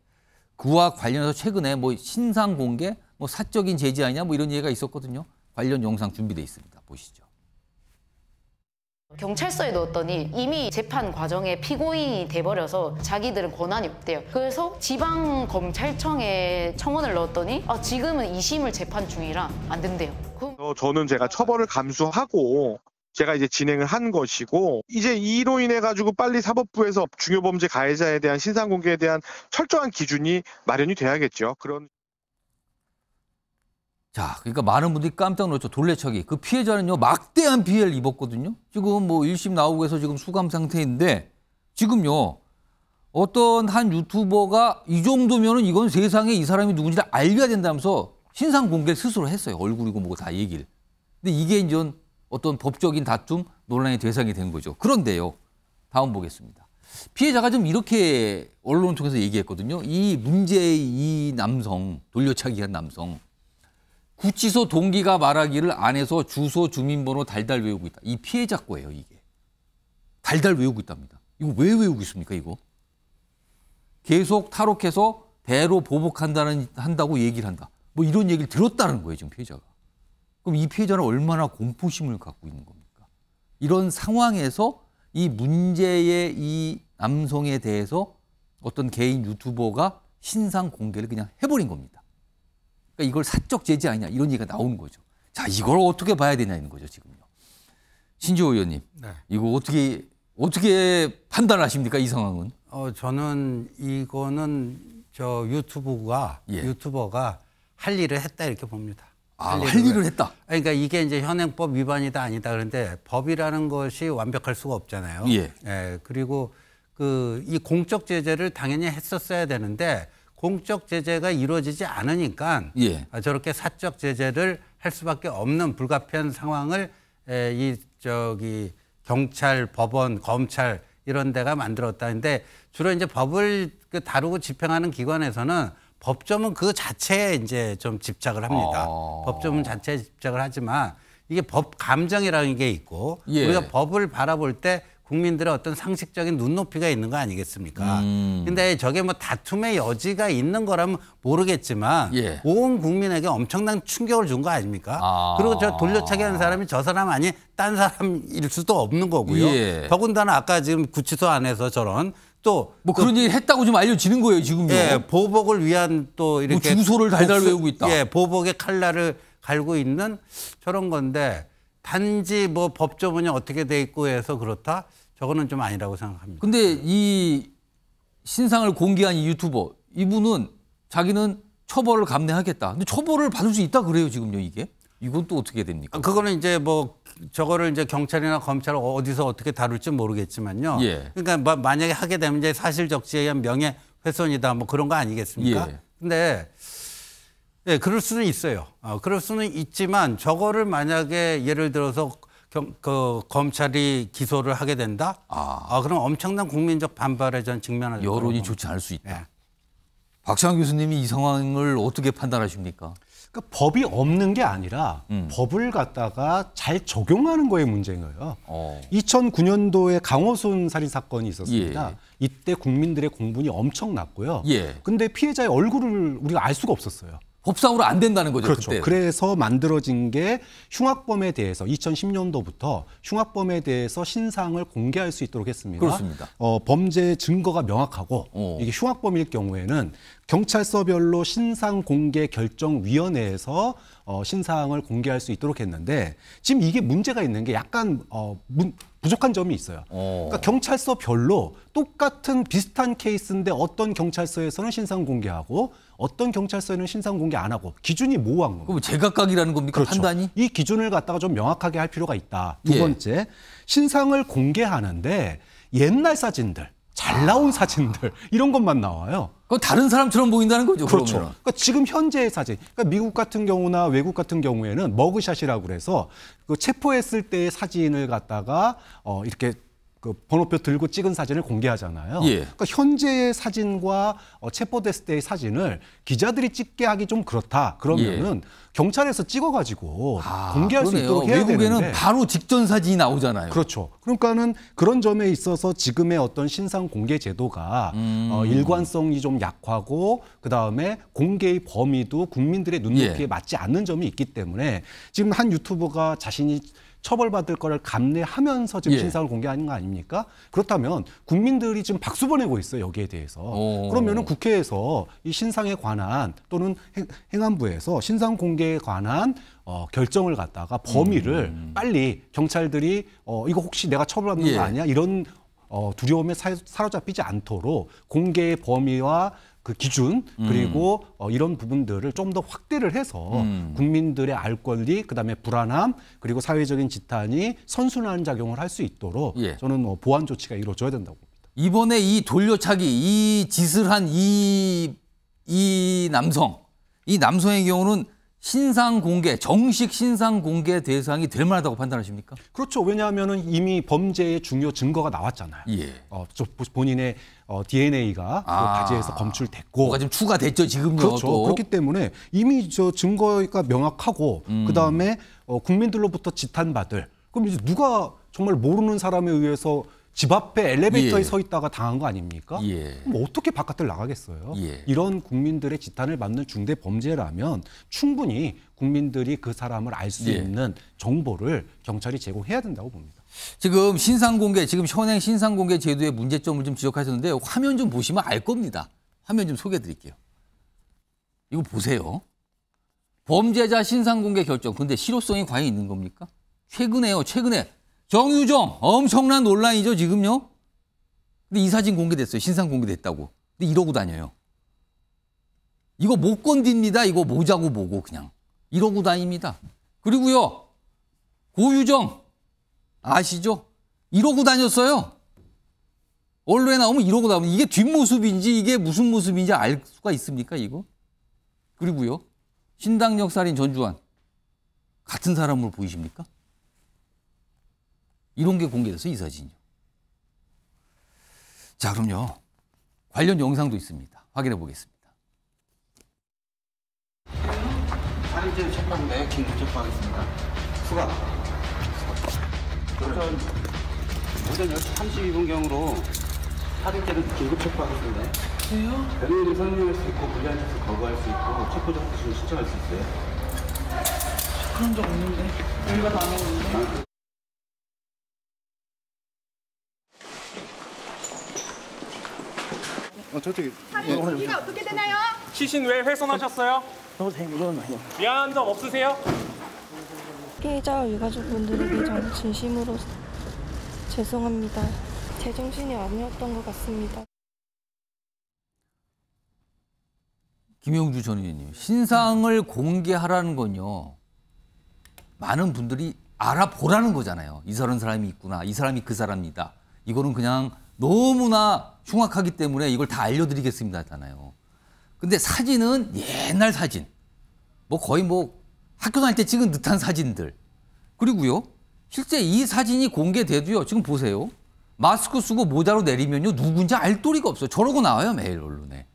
그와 관련해서 최근에 뭐 신상 공개, 뭐 사적인 제지 아니냐 뭐 이런 얘기가 있었거든요. 관련 영상 준비돼 있습니다. 보시죠. 경찰서에 넣었더니 이미 재판 과정에 피고인이 돼버려서 자기들은 권한이 없대요. 그래서 지방검찰청에 청원을 넣었더니 아, 지금은 2심을 재판 중이라 안 된대요. 그럼... 어, 저는 제가 처벌을 감수하고 제가 이제 진행을 한 것이고 이제 이로 인해 가지고 빨리 사법부에서 중요범죄 가해자에 대한 신상 공개에 대한 철저한 기준이 마련이 돼야겠죠. 그런 자, 그러니까 많은 분들이 깜짝 놀랐죠. 돌레차이그 피해자는요, 막대한 피해를 입었거든요. 지금 뭐 1심 나오고 해서 지금 수감 상태인데, 지금요, 어떤 한 유튜버가 이 정도면은 이건 세상에 이 사람이 누군지를 알려야 된다면서 신상 공개 스스로 했어요. 얼굴이고 뭐고 다 얘기를. 근데 이게 이제 어떤 법적인 다툼 논란의 대상이 된 거죠. 그런데요. 다음 보겠습니다. 피해자가 좀 이렇게 언론 통해서 얘기했거든요. 이 문제의 이 남성, 돌려차기한 남성. 구치소 동기가 말하기를 안에서 주소, 주민번호 달달 외우고 있다. 이 피해자 거예요, 이게. 달달 외우고 있답니다. 이거 왜 외우고 있습니까, 이거? 계속 탈옥해서 대로 보복한다는, 한다고 얘기를 한다. 뭐 이런 얘기를 들었다는 거예요, 지금 피해자가. 그럼 이 피해자는 얼마나 공포심을 갖고 있는 겁니까? 이런 상황에서 이 문제의 이 남성에 대해서 어떤 개인 유튜버가 신상 공개를 그냥 해버린 겁니다. 그러니까 이걸 사적 제재 아니냐 이런 얘기가 나오는 거죠. 자 이걸 어떻게 봐야 되냐 이 거죠 지금요. 신지호 의원님, 네. 이거 어떻게 어떻게 판단하십니까 이 상황은? 어 저는 이거는 저 유튜브가 예. 유튜버가 할 일을 했다 이렇게 봅니다. 아, 할 일을 했다. 그러니까 이게 이제 현행법 위반이다 아니다 그런데 법이라는 것이 완벽할 수가 없잖아요. 예. 예 그리고 그 이 공적 제재를 당연히 했었어야 되는데 공적 제재가 이루어지지 않으니까 예. 아, 저렇게 사적 제재를 할 수밖에 없는 불가피한 상황을 에, 이 저기 경찰, 법원, 검찰 이런 데가 만들었다는데 주로 이제 법을 그 다루고 집행하는 기관에서는 법조문 그 자체에 이제 좀 집착을 합니다. 아... 법조문 자체에 집착을 하지만 이게 법 감정이라는 게 있고 예. 우리가 법을 바라볼 때 국민들의 어떤 상식적인 눈높이가 있는 거 아니겠습니까? 음. 근데 저게 뭐 다툼의 여지가 있는 거라면 모르겠지만 예. 온 국민에게 엄청난 충격을 준 거 아닙니까? 아. 그리고 저돌려차게한 사람이 저 사람 아니 딴 사람일 수도 없는 거고요. 예. 더군다나 아까 지금 구치소 안에서 저런 또, 뭐 그런 일기 했다고 좀 알려지는 거예요 지금 예, 보복을 위한 또 이렇게 뭐 주소를 달달 복수, 외우고 있다. 예, 보복의 칼날을 갈고 있는 저런 건데 단지 뭐 법조문이 어떻게 돼 있고 해서 그렇다 저거는 좀 아니라고 생각합니다. 근데 이 신상을 공개한 이 유튜버 이분은 자기는 처벌을 감내하겠다. 근데 처벌을 받을 수 있다 그래요 지금요 이게? 이건 또 어떻게 됩니까? 아, 그거는 이제 뭐 저거를 이제 경찰이나 검찰 어디서 어떻게 다룰지 모르겠지만요. 예. 그러니까 마, 만약에 하게 되면 이제 사실 적지에 의한 명예 훼손이다 뭐 그런 거 아니겠습니까? 예. 근데 예, 그럴 수는 있어요. 어, 그럴 수는 있지만 저거를 만약에 예를 들어서 경, 그 검찰이 기소를 하게 된다. 아, 아 그럼 엄청난 국민적 반발에 전직면할 여론이 좋지 않을 수 예. 있다. 예. 박찬 교수님이 이 상황을 어떻게 판단하십니까? 그러니까 법이 없는 게 아니라 음. 법을 갖다가 잘 적용하는 거에 문제인 거예요. 어. 2009년도에 강호순 살인 사건이 있었습니다. 예. 이때 국민들의 공분이 엄청 났고요. 예. 근데 피해자의 얼굴을 우리가 알 수가 없었어요. 법상으로 안 된다는 거죠. 그렇죠. 그때. 그래서 만들어진 게 흉악범에 대해서 2010년도부터 흉악범에 대해서 신상을 공개할 수 있도록 했습니다. 그렇습니다. 어, 범죄 증거가 명확하고 어. 이게 흉악범일 경우에는 경찰서별로 신상 공개 결정 위원회에서 어, 신상을 공개할 수 있도록 했는데 지금 이게 문제가 있는 게 약간 어, 문, 부족한 점이 있어요. 어. 그러니까 경찰서별로 똑같은 비슷한 케이스인데 어떤 경찰서에서는 신상 공개하고 어떤 경찰서에는 신상 공개 안 하고 기준이 모호한 겁니다. 그럼 제각각이라는 겁니까 그렇죠. 판단이? 이 기준을 갖다가 좀 명확하게 할 필요가 있다. 두 예. 번째 신상을 공개하는데 옛날 사진들 잘 나온 사진들 이런 것만 나와요. 그건 다른 사람처럼 보인다는 거죠. 그렇죠. 그러면. 그러니까 지금 현재의 사진. 그러니까 미국 같은 경우나 외국 같은 경우에는 머그샷이라고 그래서 그 체포했을 때의 사진을 갖다가 어 이렇게 그 번호표 들고 찍은 사진을 공개하잖아요. 예. 그러니까 현재의 사진과 어, 체포됐을 때의 사진을 기자들이 찍게 하기 좀 그렇다. 그러면은 예. 경찰에서 찍어가지고 아, 공개할 그러네요. 수 있도록 해야 외국에는 되는데 바로 직전 사진이 나오잖아요. 그렇죠. 그러니까는 그런 점에 있어서 지금의 어떤 신상 공개 제도가 음. 어, 일관성이 좀 약하고 그 다음에 공개의 범위도 국민들의 눈높이에 예. 맞지 않는 점이 있기 때문에 지금 한 유튜버가 자신이 처벌받을 거를 감내하면서 지금 예. 신상을 공개하는 거 아닙니까? 그렇다면 국민들이 지금 박수 보내고 있어요 여기에 대해서. 오. 그러면은 국회에서 이 신상에 관한 또는 행, 안부에서 신상 공개에 관한 어, 결정을 갖다가 범위를 음. 빨리 경찰들이 어, 이거 혹시 내가 처벌받는 예. 거 아니야 이런 어, 두려움에 사, 사로잡히지 않도록 공개의 범위와 그 기준 그리고 음. 어, 이런 부분들을 좀 더 확대를 해서 음. 국민들의 알 권리 그다음에 불안함 그리고 사회적인 지탄이 선순환 작용을 할 수 있도록 예. 저는 뭐 보완 조치가 이루어져야 된다고 봅니다. 이번에 이 돌려차기 이 짓을 한 이이 이 남성 이 남성의 경우는 신상 공개, 정식 신상 공개 대상이 될 만하다고 판단하십니까? 그렇죠. 왜냐하면 이미 범죄의 중요 증거가 나왔잖아요. 예. 어, 본인의 어, DNA가 아. 가지에서 검출됐고 뭐가 좀 추가됐죠 지금 그렇죠 또. 그렇기 때문에 이미 저 증거가 명확하고 음. 그 다음에 어, 국민들로부터 지탄받을 그럼 이제 누가 정말 모르는 사람에 의해서 집 앞에 엘리베이터에 예. 서 있다가 당한 거 아닙니까? 예. 그럼 뭐 어떻게 바깥을 나가겠어요? 예. 이런 국민들의 지탄을 받는 중대 범죄라면 충분히 국민들이 그 사람을 알수 예. 있는 정보를 경찰이 제공해야 된다고 봅니다. 지금 신상공개, 지금 현행 신상공개 제도의 문제점을 좀 지적하셨는데 화면 좀 보시면 알 겁니다. 화면 좀 소개해 드릴게요. 이거 보세요. 범죄자 신상공개 결정. 근데 실효성이 과연 있는 겁니까? 최근에요, 최근에. 정유정, 엄청난 논란이죠, 지금요? 근데 이 사진 공개됐어요. 신상 공개됐다고. 근데 이러고 다녀요. 이거 못 건딥니다. 이거 모자고 뭐고 그냥. 이러고 다닙니다. 그리고요, 고유정, 아시죠? 이러고 다녔어요. 언론에 나오면 이러고 나오면 이게 뒷모습인지 이게 무슨 모습인지 알 수가 있습니까, 이거? 그리고요. 신당역 살인 전주환. 같은 사람으로 보이십니까? 이런 게 공개돼서 이 사진이요. 자, 그럼요. 관련 영상도 있습니다. 확인해 보겠습니다. 사진 체크하고 내역 진입 체습니다 수감. 우선 오전 10시 32분경으로 사진때는 긴급 체포하겠습니다. 왜요? 변호인을 선임할 수 있고 불리한 짓을 거부할 수 있고 뭐 체포적 수준을 신청할 수 있어요. 그런 적 없는데. 우리가 다 먹었는데. 어, 저쪽에. 사진 아, 그 어, 어떻게 되나요? 시신 왜 훼손하셨어요? 어, 선생님, 이거 아니요. 미안한 점 없으세요? 피해자와 유가족분들에게 저는 진심으로 죄송합니다. 제정신이 아니었던 것 같습니다. 김영주 전 의원님, 신상을 공개하라는 건요. 많은 분들이 알아보라는 거잖아요. 이 사람 사람이 있구나. 이 사람이 그 사람이다. 이거는 그냥 너무나 흉악하기 때문에 이걸 다 알려드리겠습니다 했잖아요. 근데 사진은 옛날 사진. 뭐 거의 뭐 학교 다닐 때 찍은 듯한 사진들. 그리고요. 실제 이 사진이 공개돼도요. 지금 보세요. 마스크 쓰고 모자로 내리면요. 누군지 알 도리가 없어요. 저러고 나와요. 매일 언론에.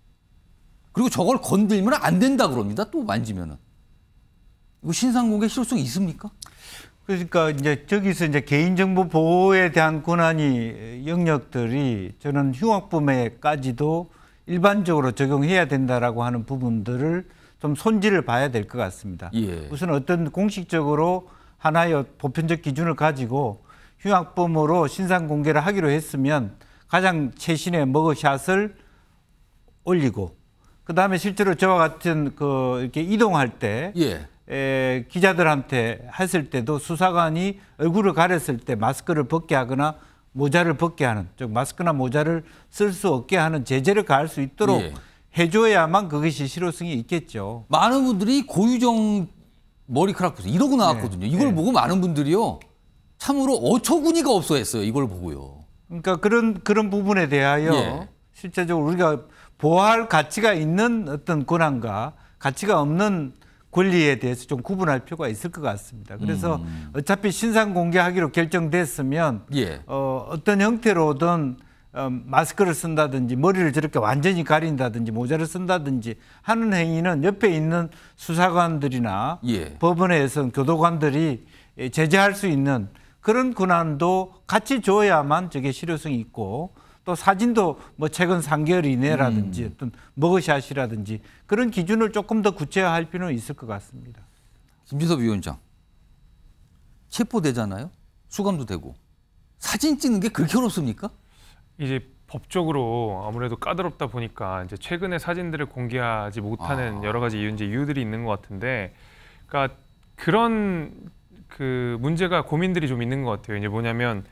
그리고 저걸 건들면 안 된다 그럽니다. 또 만지면은. 이거 신상공개 실효성 있습니까? 그러니까 이제 저기서 이제 개인정보 보호에 대한 권한이 영역들이 저는 흉악범에까지도 일반적으로 적용해야 된다라고 하는 부분들을 좀 손질을 봐야 될 것 같습니다. 예. 우선 어떤 공식적으로 하나의 보편적 기준을 가지고 흉악범으로 신상 공개를 하기로 했으면 가장 최신의 머그샷을 올리고 그 다음에 실제로 저와 같은 그 이렇게 이동할 때 예. 에, 기자들한테 했을 때도 수사관이 얼굴을 가렸을 때 마스크를 벗게 하거나 모자를 벗게 하는 즉 마스크나 모자를 쓸 수 없게 하는 제재를 가할 수 있도록 예. 해줘야만 그것이 실효성이 있겠죠. 많은 분들이 고유정 머리카락 보세요. 이러고 네. 나왔거든요. 이걸 네. 보고 많은 분들이요. 참으로 어처구니가 없어 했어요. 이걸 보고요. 그러니까 그런, 그런 부분에 대하여 예. 실제적으로 우리가 보호할 가치가 있는 어떤 권한과 가치가 없는 권리에 대해서 좀 구분할 필요가 있을 것 같습니다. 그래서 음. 어차피 신상 공개하기로 결정됐으면 예. 어, 어떤 형태로든 어, 마스크를 쓴다든지 머리를 저렇게 완전히 가린다든지 모자를 쓴다든지 하는 행위는 옆에 있는 수사관들이나 예. 법원에선 교도관들이 제재할 수 있는 그런 권한도 같이 줘야만 저게 실효성이 있고 또 사진도 뭐 최근 3개월 이내라든지 음. 어떤 머그샷이라든지 그런 기준을 조금 더 구체화할 필요는 있을 것 같습니다. 김진섭 위원장 체포되잖아요. 수감도 되고 사진 찍는 게 그렇게 어렵습니까? 이제 법적으로 아무래도 까다롭다 보니까 이제 최근에 사진들을 공개하지 못하는 아. 여러 가지 이유, 이제 이유들이 있는 것 같은데, 그러니까 그런 그 문제가 고민들이 좀 있는 것 같아요. 이제 뭐냐면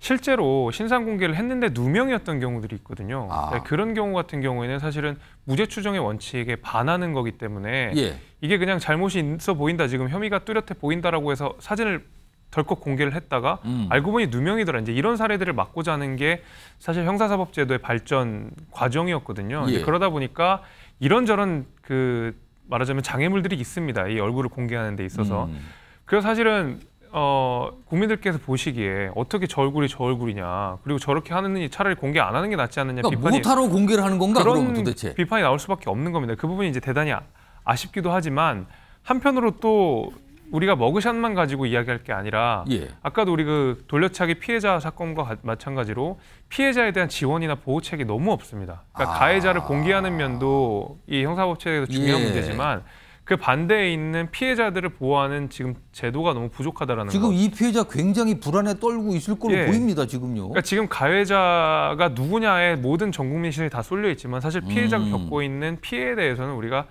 실제로 신상 공개를 했는데 누명이었던 경우들이 있거든요. 아. 그러니까 그런 경우 같은 경우에는 사실은 무죄 추정의 원칙에 반하는 거기 때문에 예. 이게 그냥 잘못이 있어 보인다 지금 혐의가 뚜렷해 보인다라고 해서 사진을 덜컥 공개를 했다가 음. 알고 보니 누명이더라. 이제 이런 사례들을 막고자 하는 게 사실 형사사법제도의 발전 과정이었거든요. 예. 그러다 보니까 이런저런 그 말하자면 장애물들이 있습니다. 이 얼굴을 공개하는 데 있어서. 음. 그래서 사실은 어, 국민들께서 보시기에 어떻게 저 얼굴이 저 얼굴이냐 그리고 저렇게 하느니 차라리 공개 안 하는 게 낫지 않느냐 그러니까 비판이 못하러 공개를 하는 건가 그런 도대체 비판이 나올 수밖에 없는 겁니다. 그 부분이 이제 대단히 아, 아쉽기도 하지만 한편으로 또 우리가 머그샷만 가지고 이야기할 게 아니라 예. 아까도 우리 그 돌려차기 피해자 사건과 가, 마찬가지로 피해자에 대한 지원이나 보호책이 너무 없습니다. 그러니까 아. 가해자를 공개하는 면도 이 형사법칙에서 중요한 예. 문제지만 그 반대에 있는 피해자들을 보호하는 지금 제도가 너무 부족하다라는 지금 것. 이 피해자 굉장히 불안에 떨고 있을 걸로 예. 보입니다 지금요. 그러니까 지금 가해자가 누구냐에 모든 전 국민 신선이다 쏠려 있지만 사실 피해자가 음. 겪고 있는 피해에 대해서는 우리가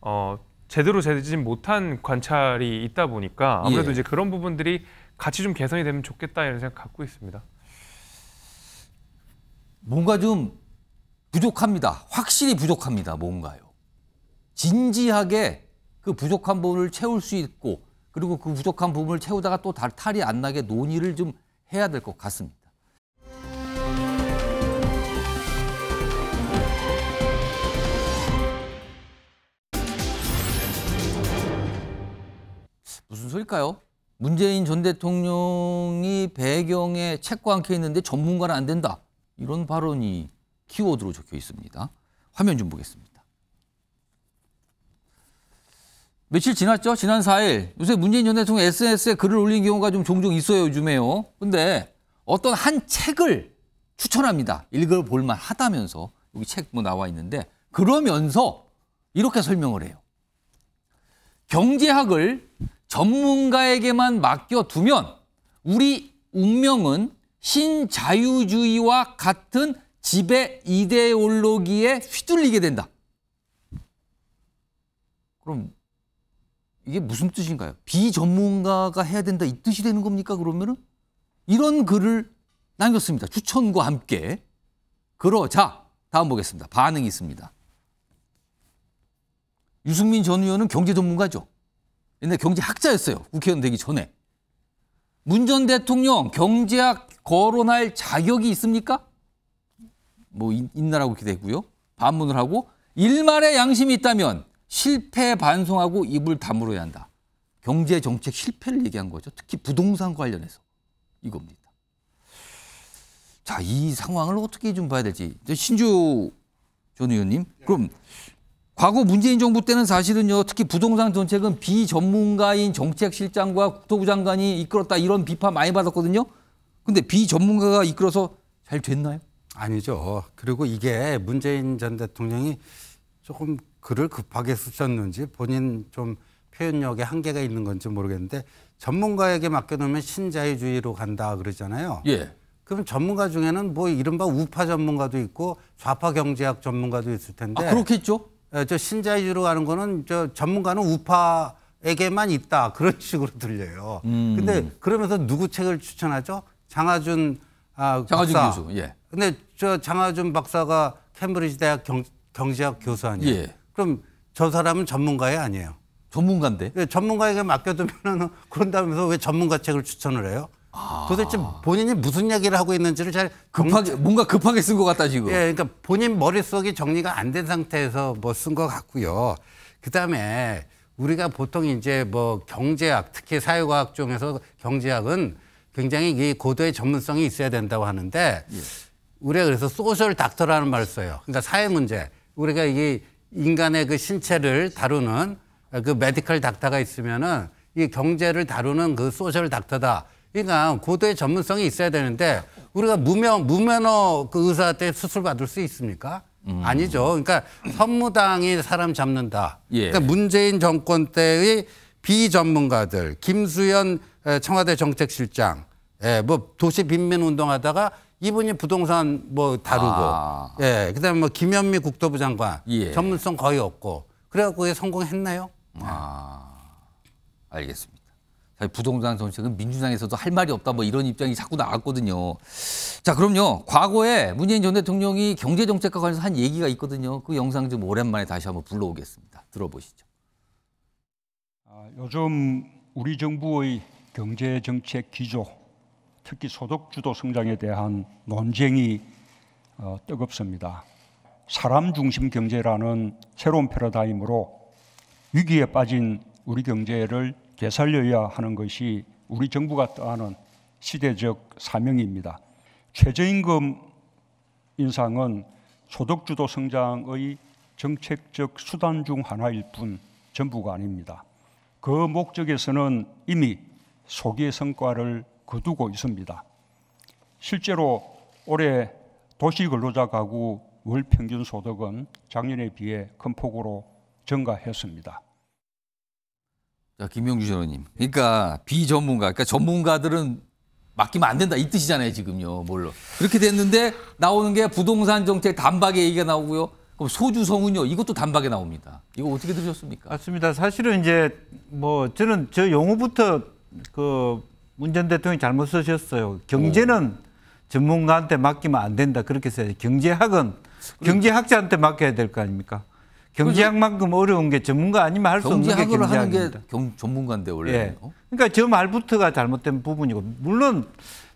어 제대로 되지 못한 관찰이 있다 보니까 아무래도 예. 이제 그런 부분들이 같이 좀 개선이 되면 좋겠다 이런 생각 갖고 있습니다. 뭔가 좀 부족합니다. 확실히 부족합니다. 뭔가요. 진지하게 그 부족한 부분을 채울 수 있고 그리고 그 부족한 부분을 채우다가 또 탈이 안 나게 논의를 좀 해야 될 것 같습니다. 무슨 소릴까요? 문재인 전 대통령이 배경에 책과 함께 있는데 전문가는 안 된다. 이런 발언이 키워드로 적혀 있습니다. 화면 좀 보겠습니다. 며칠 지났죠? 지난 4일. 요새 문재인 전 대통령 SNS에 글을 올린 경우가 좀 종종 있어요, 요즘에요. 근데 어떤 한 책을 추천합니다. 읽어볼 만 하다면서. 여기 책 뭐 나와 있는데. 그러면서 이렇게 설명을 해요. 경제학을 전문가에게만 맡겨두면 우리 운명은 신자유주의와 같은 지배 이데올로기에 휘둘리게 된다. 그럼 이게 무슨 뜻인가요? 비전문가가 해야 된다 이 뜻이 되는 겁니까? 그러면은 이런 글을 남겼습니다. 추천과 함께. 그러자 다음 보겠습니다. 반응이 있습니다. 유승민 전 의원은 경제 전문가죠. 옛날 경제학자였어요. 국회의원 되기 전에. 문 전 대통령 경제학 거론할 자격이 있습니까? 뭐 있나라고 기대고요. 했 반문을 하고 일말의 양심이 있다면 실패 반성하고 입을 다물어야 한다. 경제 정책 실패를 얘기한 거죠. 특히 부동산 관련해서 이겁니다. 자, 이 상황을 어떻게 좀 봐야 될지. 신주 전 의원님, 네. 그럼 과거 문재인 정부 때는 사실은요, 특히 부동산 정책은 비전문가인 정책실장과 국토부 장관이 이끌었다 이런 비판 많이 받았거든요. 근데 비전문가가 이끌어서 잘 됐나요? 아니죠. 그리고 이게 문재인 전 대통령이 조금 글을 급하게 쓰셨는지 본인 좀 표현력에 한계가 있는 건지 모르겠는데 전문가에게 맡겨놓으면 신자유주의로 간다 그러잖아요. 예. 그럼 전문가 중에는 뭐 이른바 우파 전문가도 있고 좌파 경제학 전문가도 있을 아, 텐데. 아, 그렇겠죠. 어, 저 신자유로 가는 거는 저 전문가는 우파에게만 있다 *laughs* 그런 식으로 들려요. 음. 근데 그러면서 누구 책을 추천하죠? 장하준 아, 장하준 박사. 교수. 예. 근데 저 장하준 박사가 캠브리지 대학 경, 경제학 교수 아니에요? 예. 그럼 저 사람은 전문가예 아니에요? 전문가인데? 예, 전문가에게 맡겨두면은 그런다면서 왜 전문가 책을 추천을 해요? 도대체 아. 본인이 무슨 이야기를 하고 있는지를 잘 급하게 정... 뭔가 급하게 쓴 것 같다 지금. 예, 그러니까 본인 머릿속이 정리가 안 된 상태에서 뭐 쓴 것 같고요. 그다음에 우리가 보통 이제 뭐 경제학 특히 사회과학 쪽에서 경제학은 굉장히 이 고도의 전문성이 있어야 된다고 하는데 예. 우리가 그래서 소셜 닥터라는 말을 써요. 그러니까 사회 문제. 우리가 이게 인간의 그 신체를 다루는 그 메디컬 닥터가 있으면은 이 경제를 다루는 그 소셜 닥터다. 그러니까 고도의 전문성이 있어야 되는데 우리가 무명 무면허 그 의사한테 수술 받을 수 있습니까? 음. 아니죠. 그러니까 선무당이 사람 잡는다. 예. 그러니까 문재인 정권 때의 비전문가들, 김수현 청와대 정책실장, 예, 뭐 도시 빈민 운동하다가 이분이 부동산 뭐 다루고, 아. 예, 그다음에 뭐 김현미 국토부 장관 예. 전문성 거의 없고, 그래갖고 성공했나요? 아, 알겠습니다. 사실 부동산 정책은 민주당에서도 할 말이 없다 뭐 이런 입장이 자꾸 나왔거든요. 자 그럼요. 과거에 문재인 전 대통령이 경제정책과 관련해서 한 얘기가 있거든요. 그 영상 좀 오랜만에 다시 한번 불러오겠습니다. 들어보시죠. 아, 요즘 우리 정부의 경제정책 기조 특히 소득주도 성장에 대한 논쟁이 어, 뜨겁습니다. 사람 중심 경제라는 새로운 패러다임으로 위기에 빠진 우리 경제를 되살려야 하는 것이 우리 정부가 떠하는 시대적 사명입니다. 최저임금 인상은 소득주도 성장의 정책적 수단 중 하나일 뿐 전부가 아닙니다. 그 목적에서는 이미 소기의 성과를 거두고 있습니다. 실제로 올해 도시 근로자 가구 월 평균 소득은 작년에 비해 큰 폭으로 증가했습니다. 자, 김명주 전원님. 그러니까 비전문가, 그러니까 전문가들은 맡기면 안 된다 이 뜻이잖아요 지금요 뭘로 그렇게 됐는데 나오는 게 부동산 정책 단박에 얘기가 나오고요 그럼 소주성은요 이것도 단박에 나옵니다 이거 어떻게 들으셨습니까 맞습니다 사실은 이제 뭐 저는 저 용어부터 그 문전 대통령이 잘못 쓰셨어요 경제는 오. 전문가한테 맡기면 안 된다 그렇게 써야 돼 경제학은 경제학자한테 맡겨야 될 거 아닙니까 경제학만큼 어려운 게 전문가 아니면 할 수 없는 게 경제학입니다. 하는 게 전문가인데 원래. 예. 그러니까 저 말부터가 잘못된 부분이고 물론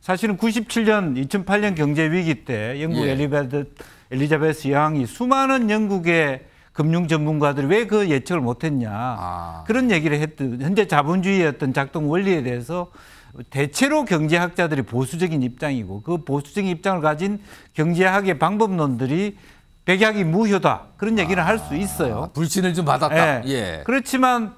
사실은 97년 2008년 경제 위기 때 영국 예. 엘리베드, 엘리자베스 여왕이 수많은 영국의 금융 전문가들이 왜 그 예측을 못했냐 아. 그런 얘기를 했던 현재 자본주의의 어떤 작동 원리에 대해서 대체로 경제학자들이 보수적인 입장이고 그 보수적인 입장을 가진 경제학의 방법론들이 백약이 무효다 그런 아, 얘기를 아, 할수 있어요. 불신을 좀 받았다. 예. 예. 그렇지만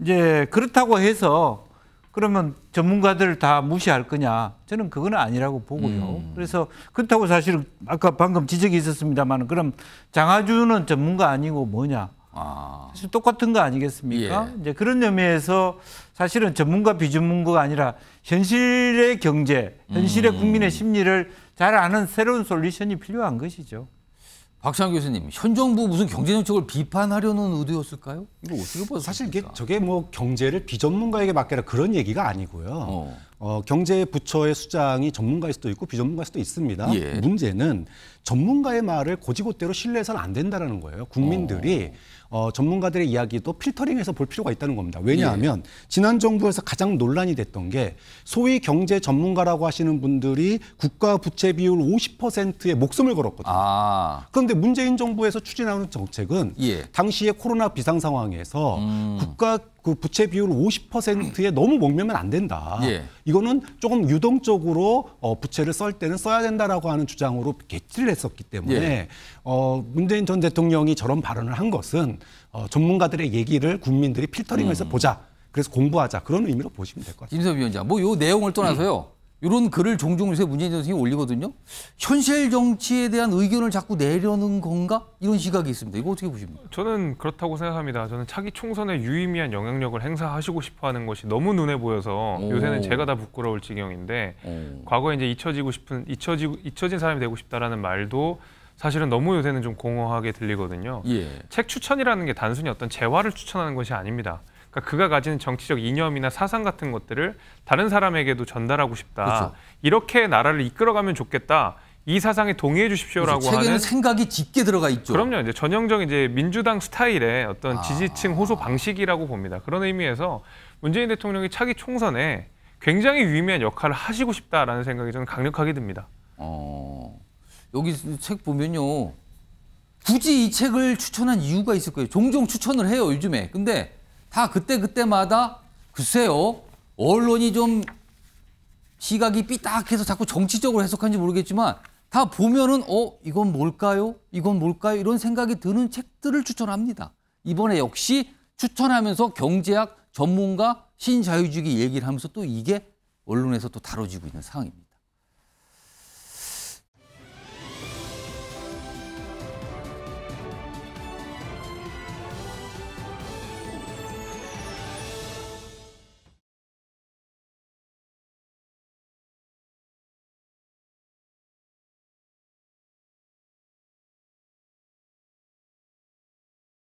이제 그렇다고 해서 그러면 전문가들다 무시할 거냐? 저는 그건 아니라고 보고요. 음. 그래서 그렇다고 사실 은 아까 방금 지적이 있었습니다만 그럼 장하주는 전문가 아니고 뭐냐? 아. 사실 똑같은 거 아니겠습니까? 예. 이제 그런 의미에서 사실은 전문가 비전문가가 아니라 현실의 경제, 현실의 음. 국민의 심리를 잘 아는 새로운 솔루션이 필요한 것이죠. 박찬 교수님, 현 정부 무슨 경제 정책을 비판하려는 의도였을까요? 이거 어떻게 보세요? 사실 이게 저게 뭐 경제를 비전문가에게 맡겨라 그런 얘기가 아니고요. 어. 어, 경제부처의 수장이 전문가일 수도 있고 비전문가일 수도 있습니다. 예. 문제는 전문가의 말을 고지고대로 신뢰해서는 안된다는 거예요. 국민들이 어. 어, 전문가들의 이야기도 필터링해서 볼 필요가 있다는 겁니다. 예. 왜냐하면 예. 지난 정부에서 가장 논란이 됐던 게 소위 경제 전문가라고 하시는 분들이 국가 부채 비율 50%에 목숨을 걸었거든요. 아. 그런데 문재인 정부에서 추진하는 정책은 예. 당시에 코로나 비상 상황에서 음. 국가 그 부채 비율 50%에 음. 너무 목매면 안 된다. 예. 이거는 조금 유동적으로 어, 부채를 쓸 때는 써야 된다라고 하는 주장으로 개치를 했었기 때문에 예. 어, 문재인 전 대통령이 저런 발언을 한 것은 어, 전문가들의 얘기를 국민들이 필터링해서 음. 보자. 그래서 공부하자 그런 의미로 보시면 될 것 같습니다. 섭 위원장, 뭐요 내용을 떠나서요. 음. 이런 글을 종종 요새 문재인 선생이 올리거든요. 현실 정치에 대한 의견을 자꾸 내려는 건가? 이런 시각이 있습니다. 이거 어떻게 보십니까? 저는 그렇다고 생각합니다. 저는 차기 총선에 유의미한 영향력을 행사하시고 싶어하는 것이 너무 눈에 보여서 오. 요새는 제가 다 부끄러울 지경인데 오. 과거에 이제 잊혀지고 싶은 잊혀지 잊혀진 사람이 되고 싶다라는 말도 사실은 너무 요새는 좀 공허하게 들리거든요. 예. 책 추천이라는 게 단순히 어떤 재화를 추천하는 것이 아닙니다. 그러니까 그가 가진 정치적 이념이나 사상 같은 것들을 다른 사람에게도 전달하고 싶다. 그렇죠. 이렇게 나라를 이끌어가면 좋겠다. 이 사상에 동의해 주십시오라고 그렇죠. 하는 생각이 깊게 들어가 있죠. 그럼요. 이제 전형적 인 이제 민주당 스타일의 어떤 아. 지지층 호소 방식이라고 봅니다. 그런 의미에서 문재인 대통령이 차기 총선에 굉장히 위미한 역할을 하시고 싶다라는 생각이 저는 강력하게 듭니다. 어... 여기 책 보면요. 굳이 이 책을 추천한 이유가 있을 거예요. 종종 추천을 해요, 요즘에. 근데 다 그때그때마다 글쎄요. 언론이 좀 시각이 삐딱해서 자꾸 정치적으로 해석한지 모르겠지만 다 보면은 어 이건 뭘까요? 이건 뭘까요? 이런 생각이 드는 책들을 추천합니다. 이번에 역시 추천하면서 경제학 전문가 신자유주의 얘기를 하면서 또 이게 언론에서 또 다뤄지고 있는 상황입니다.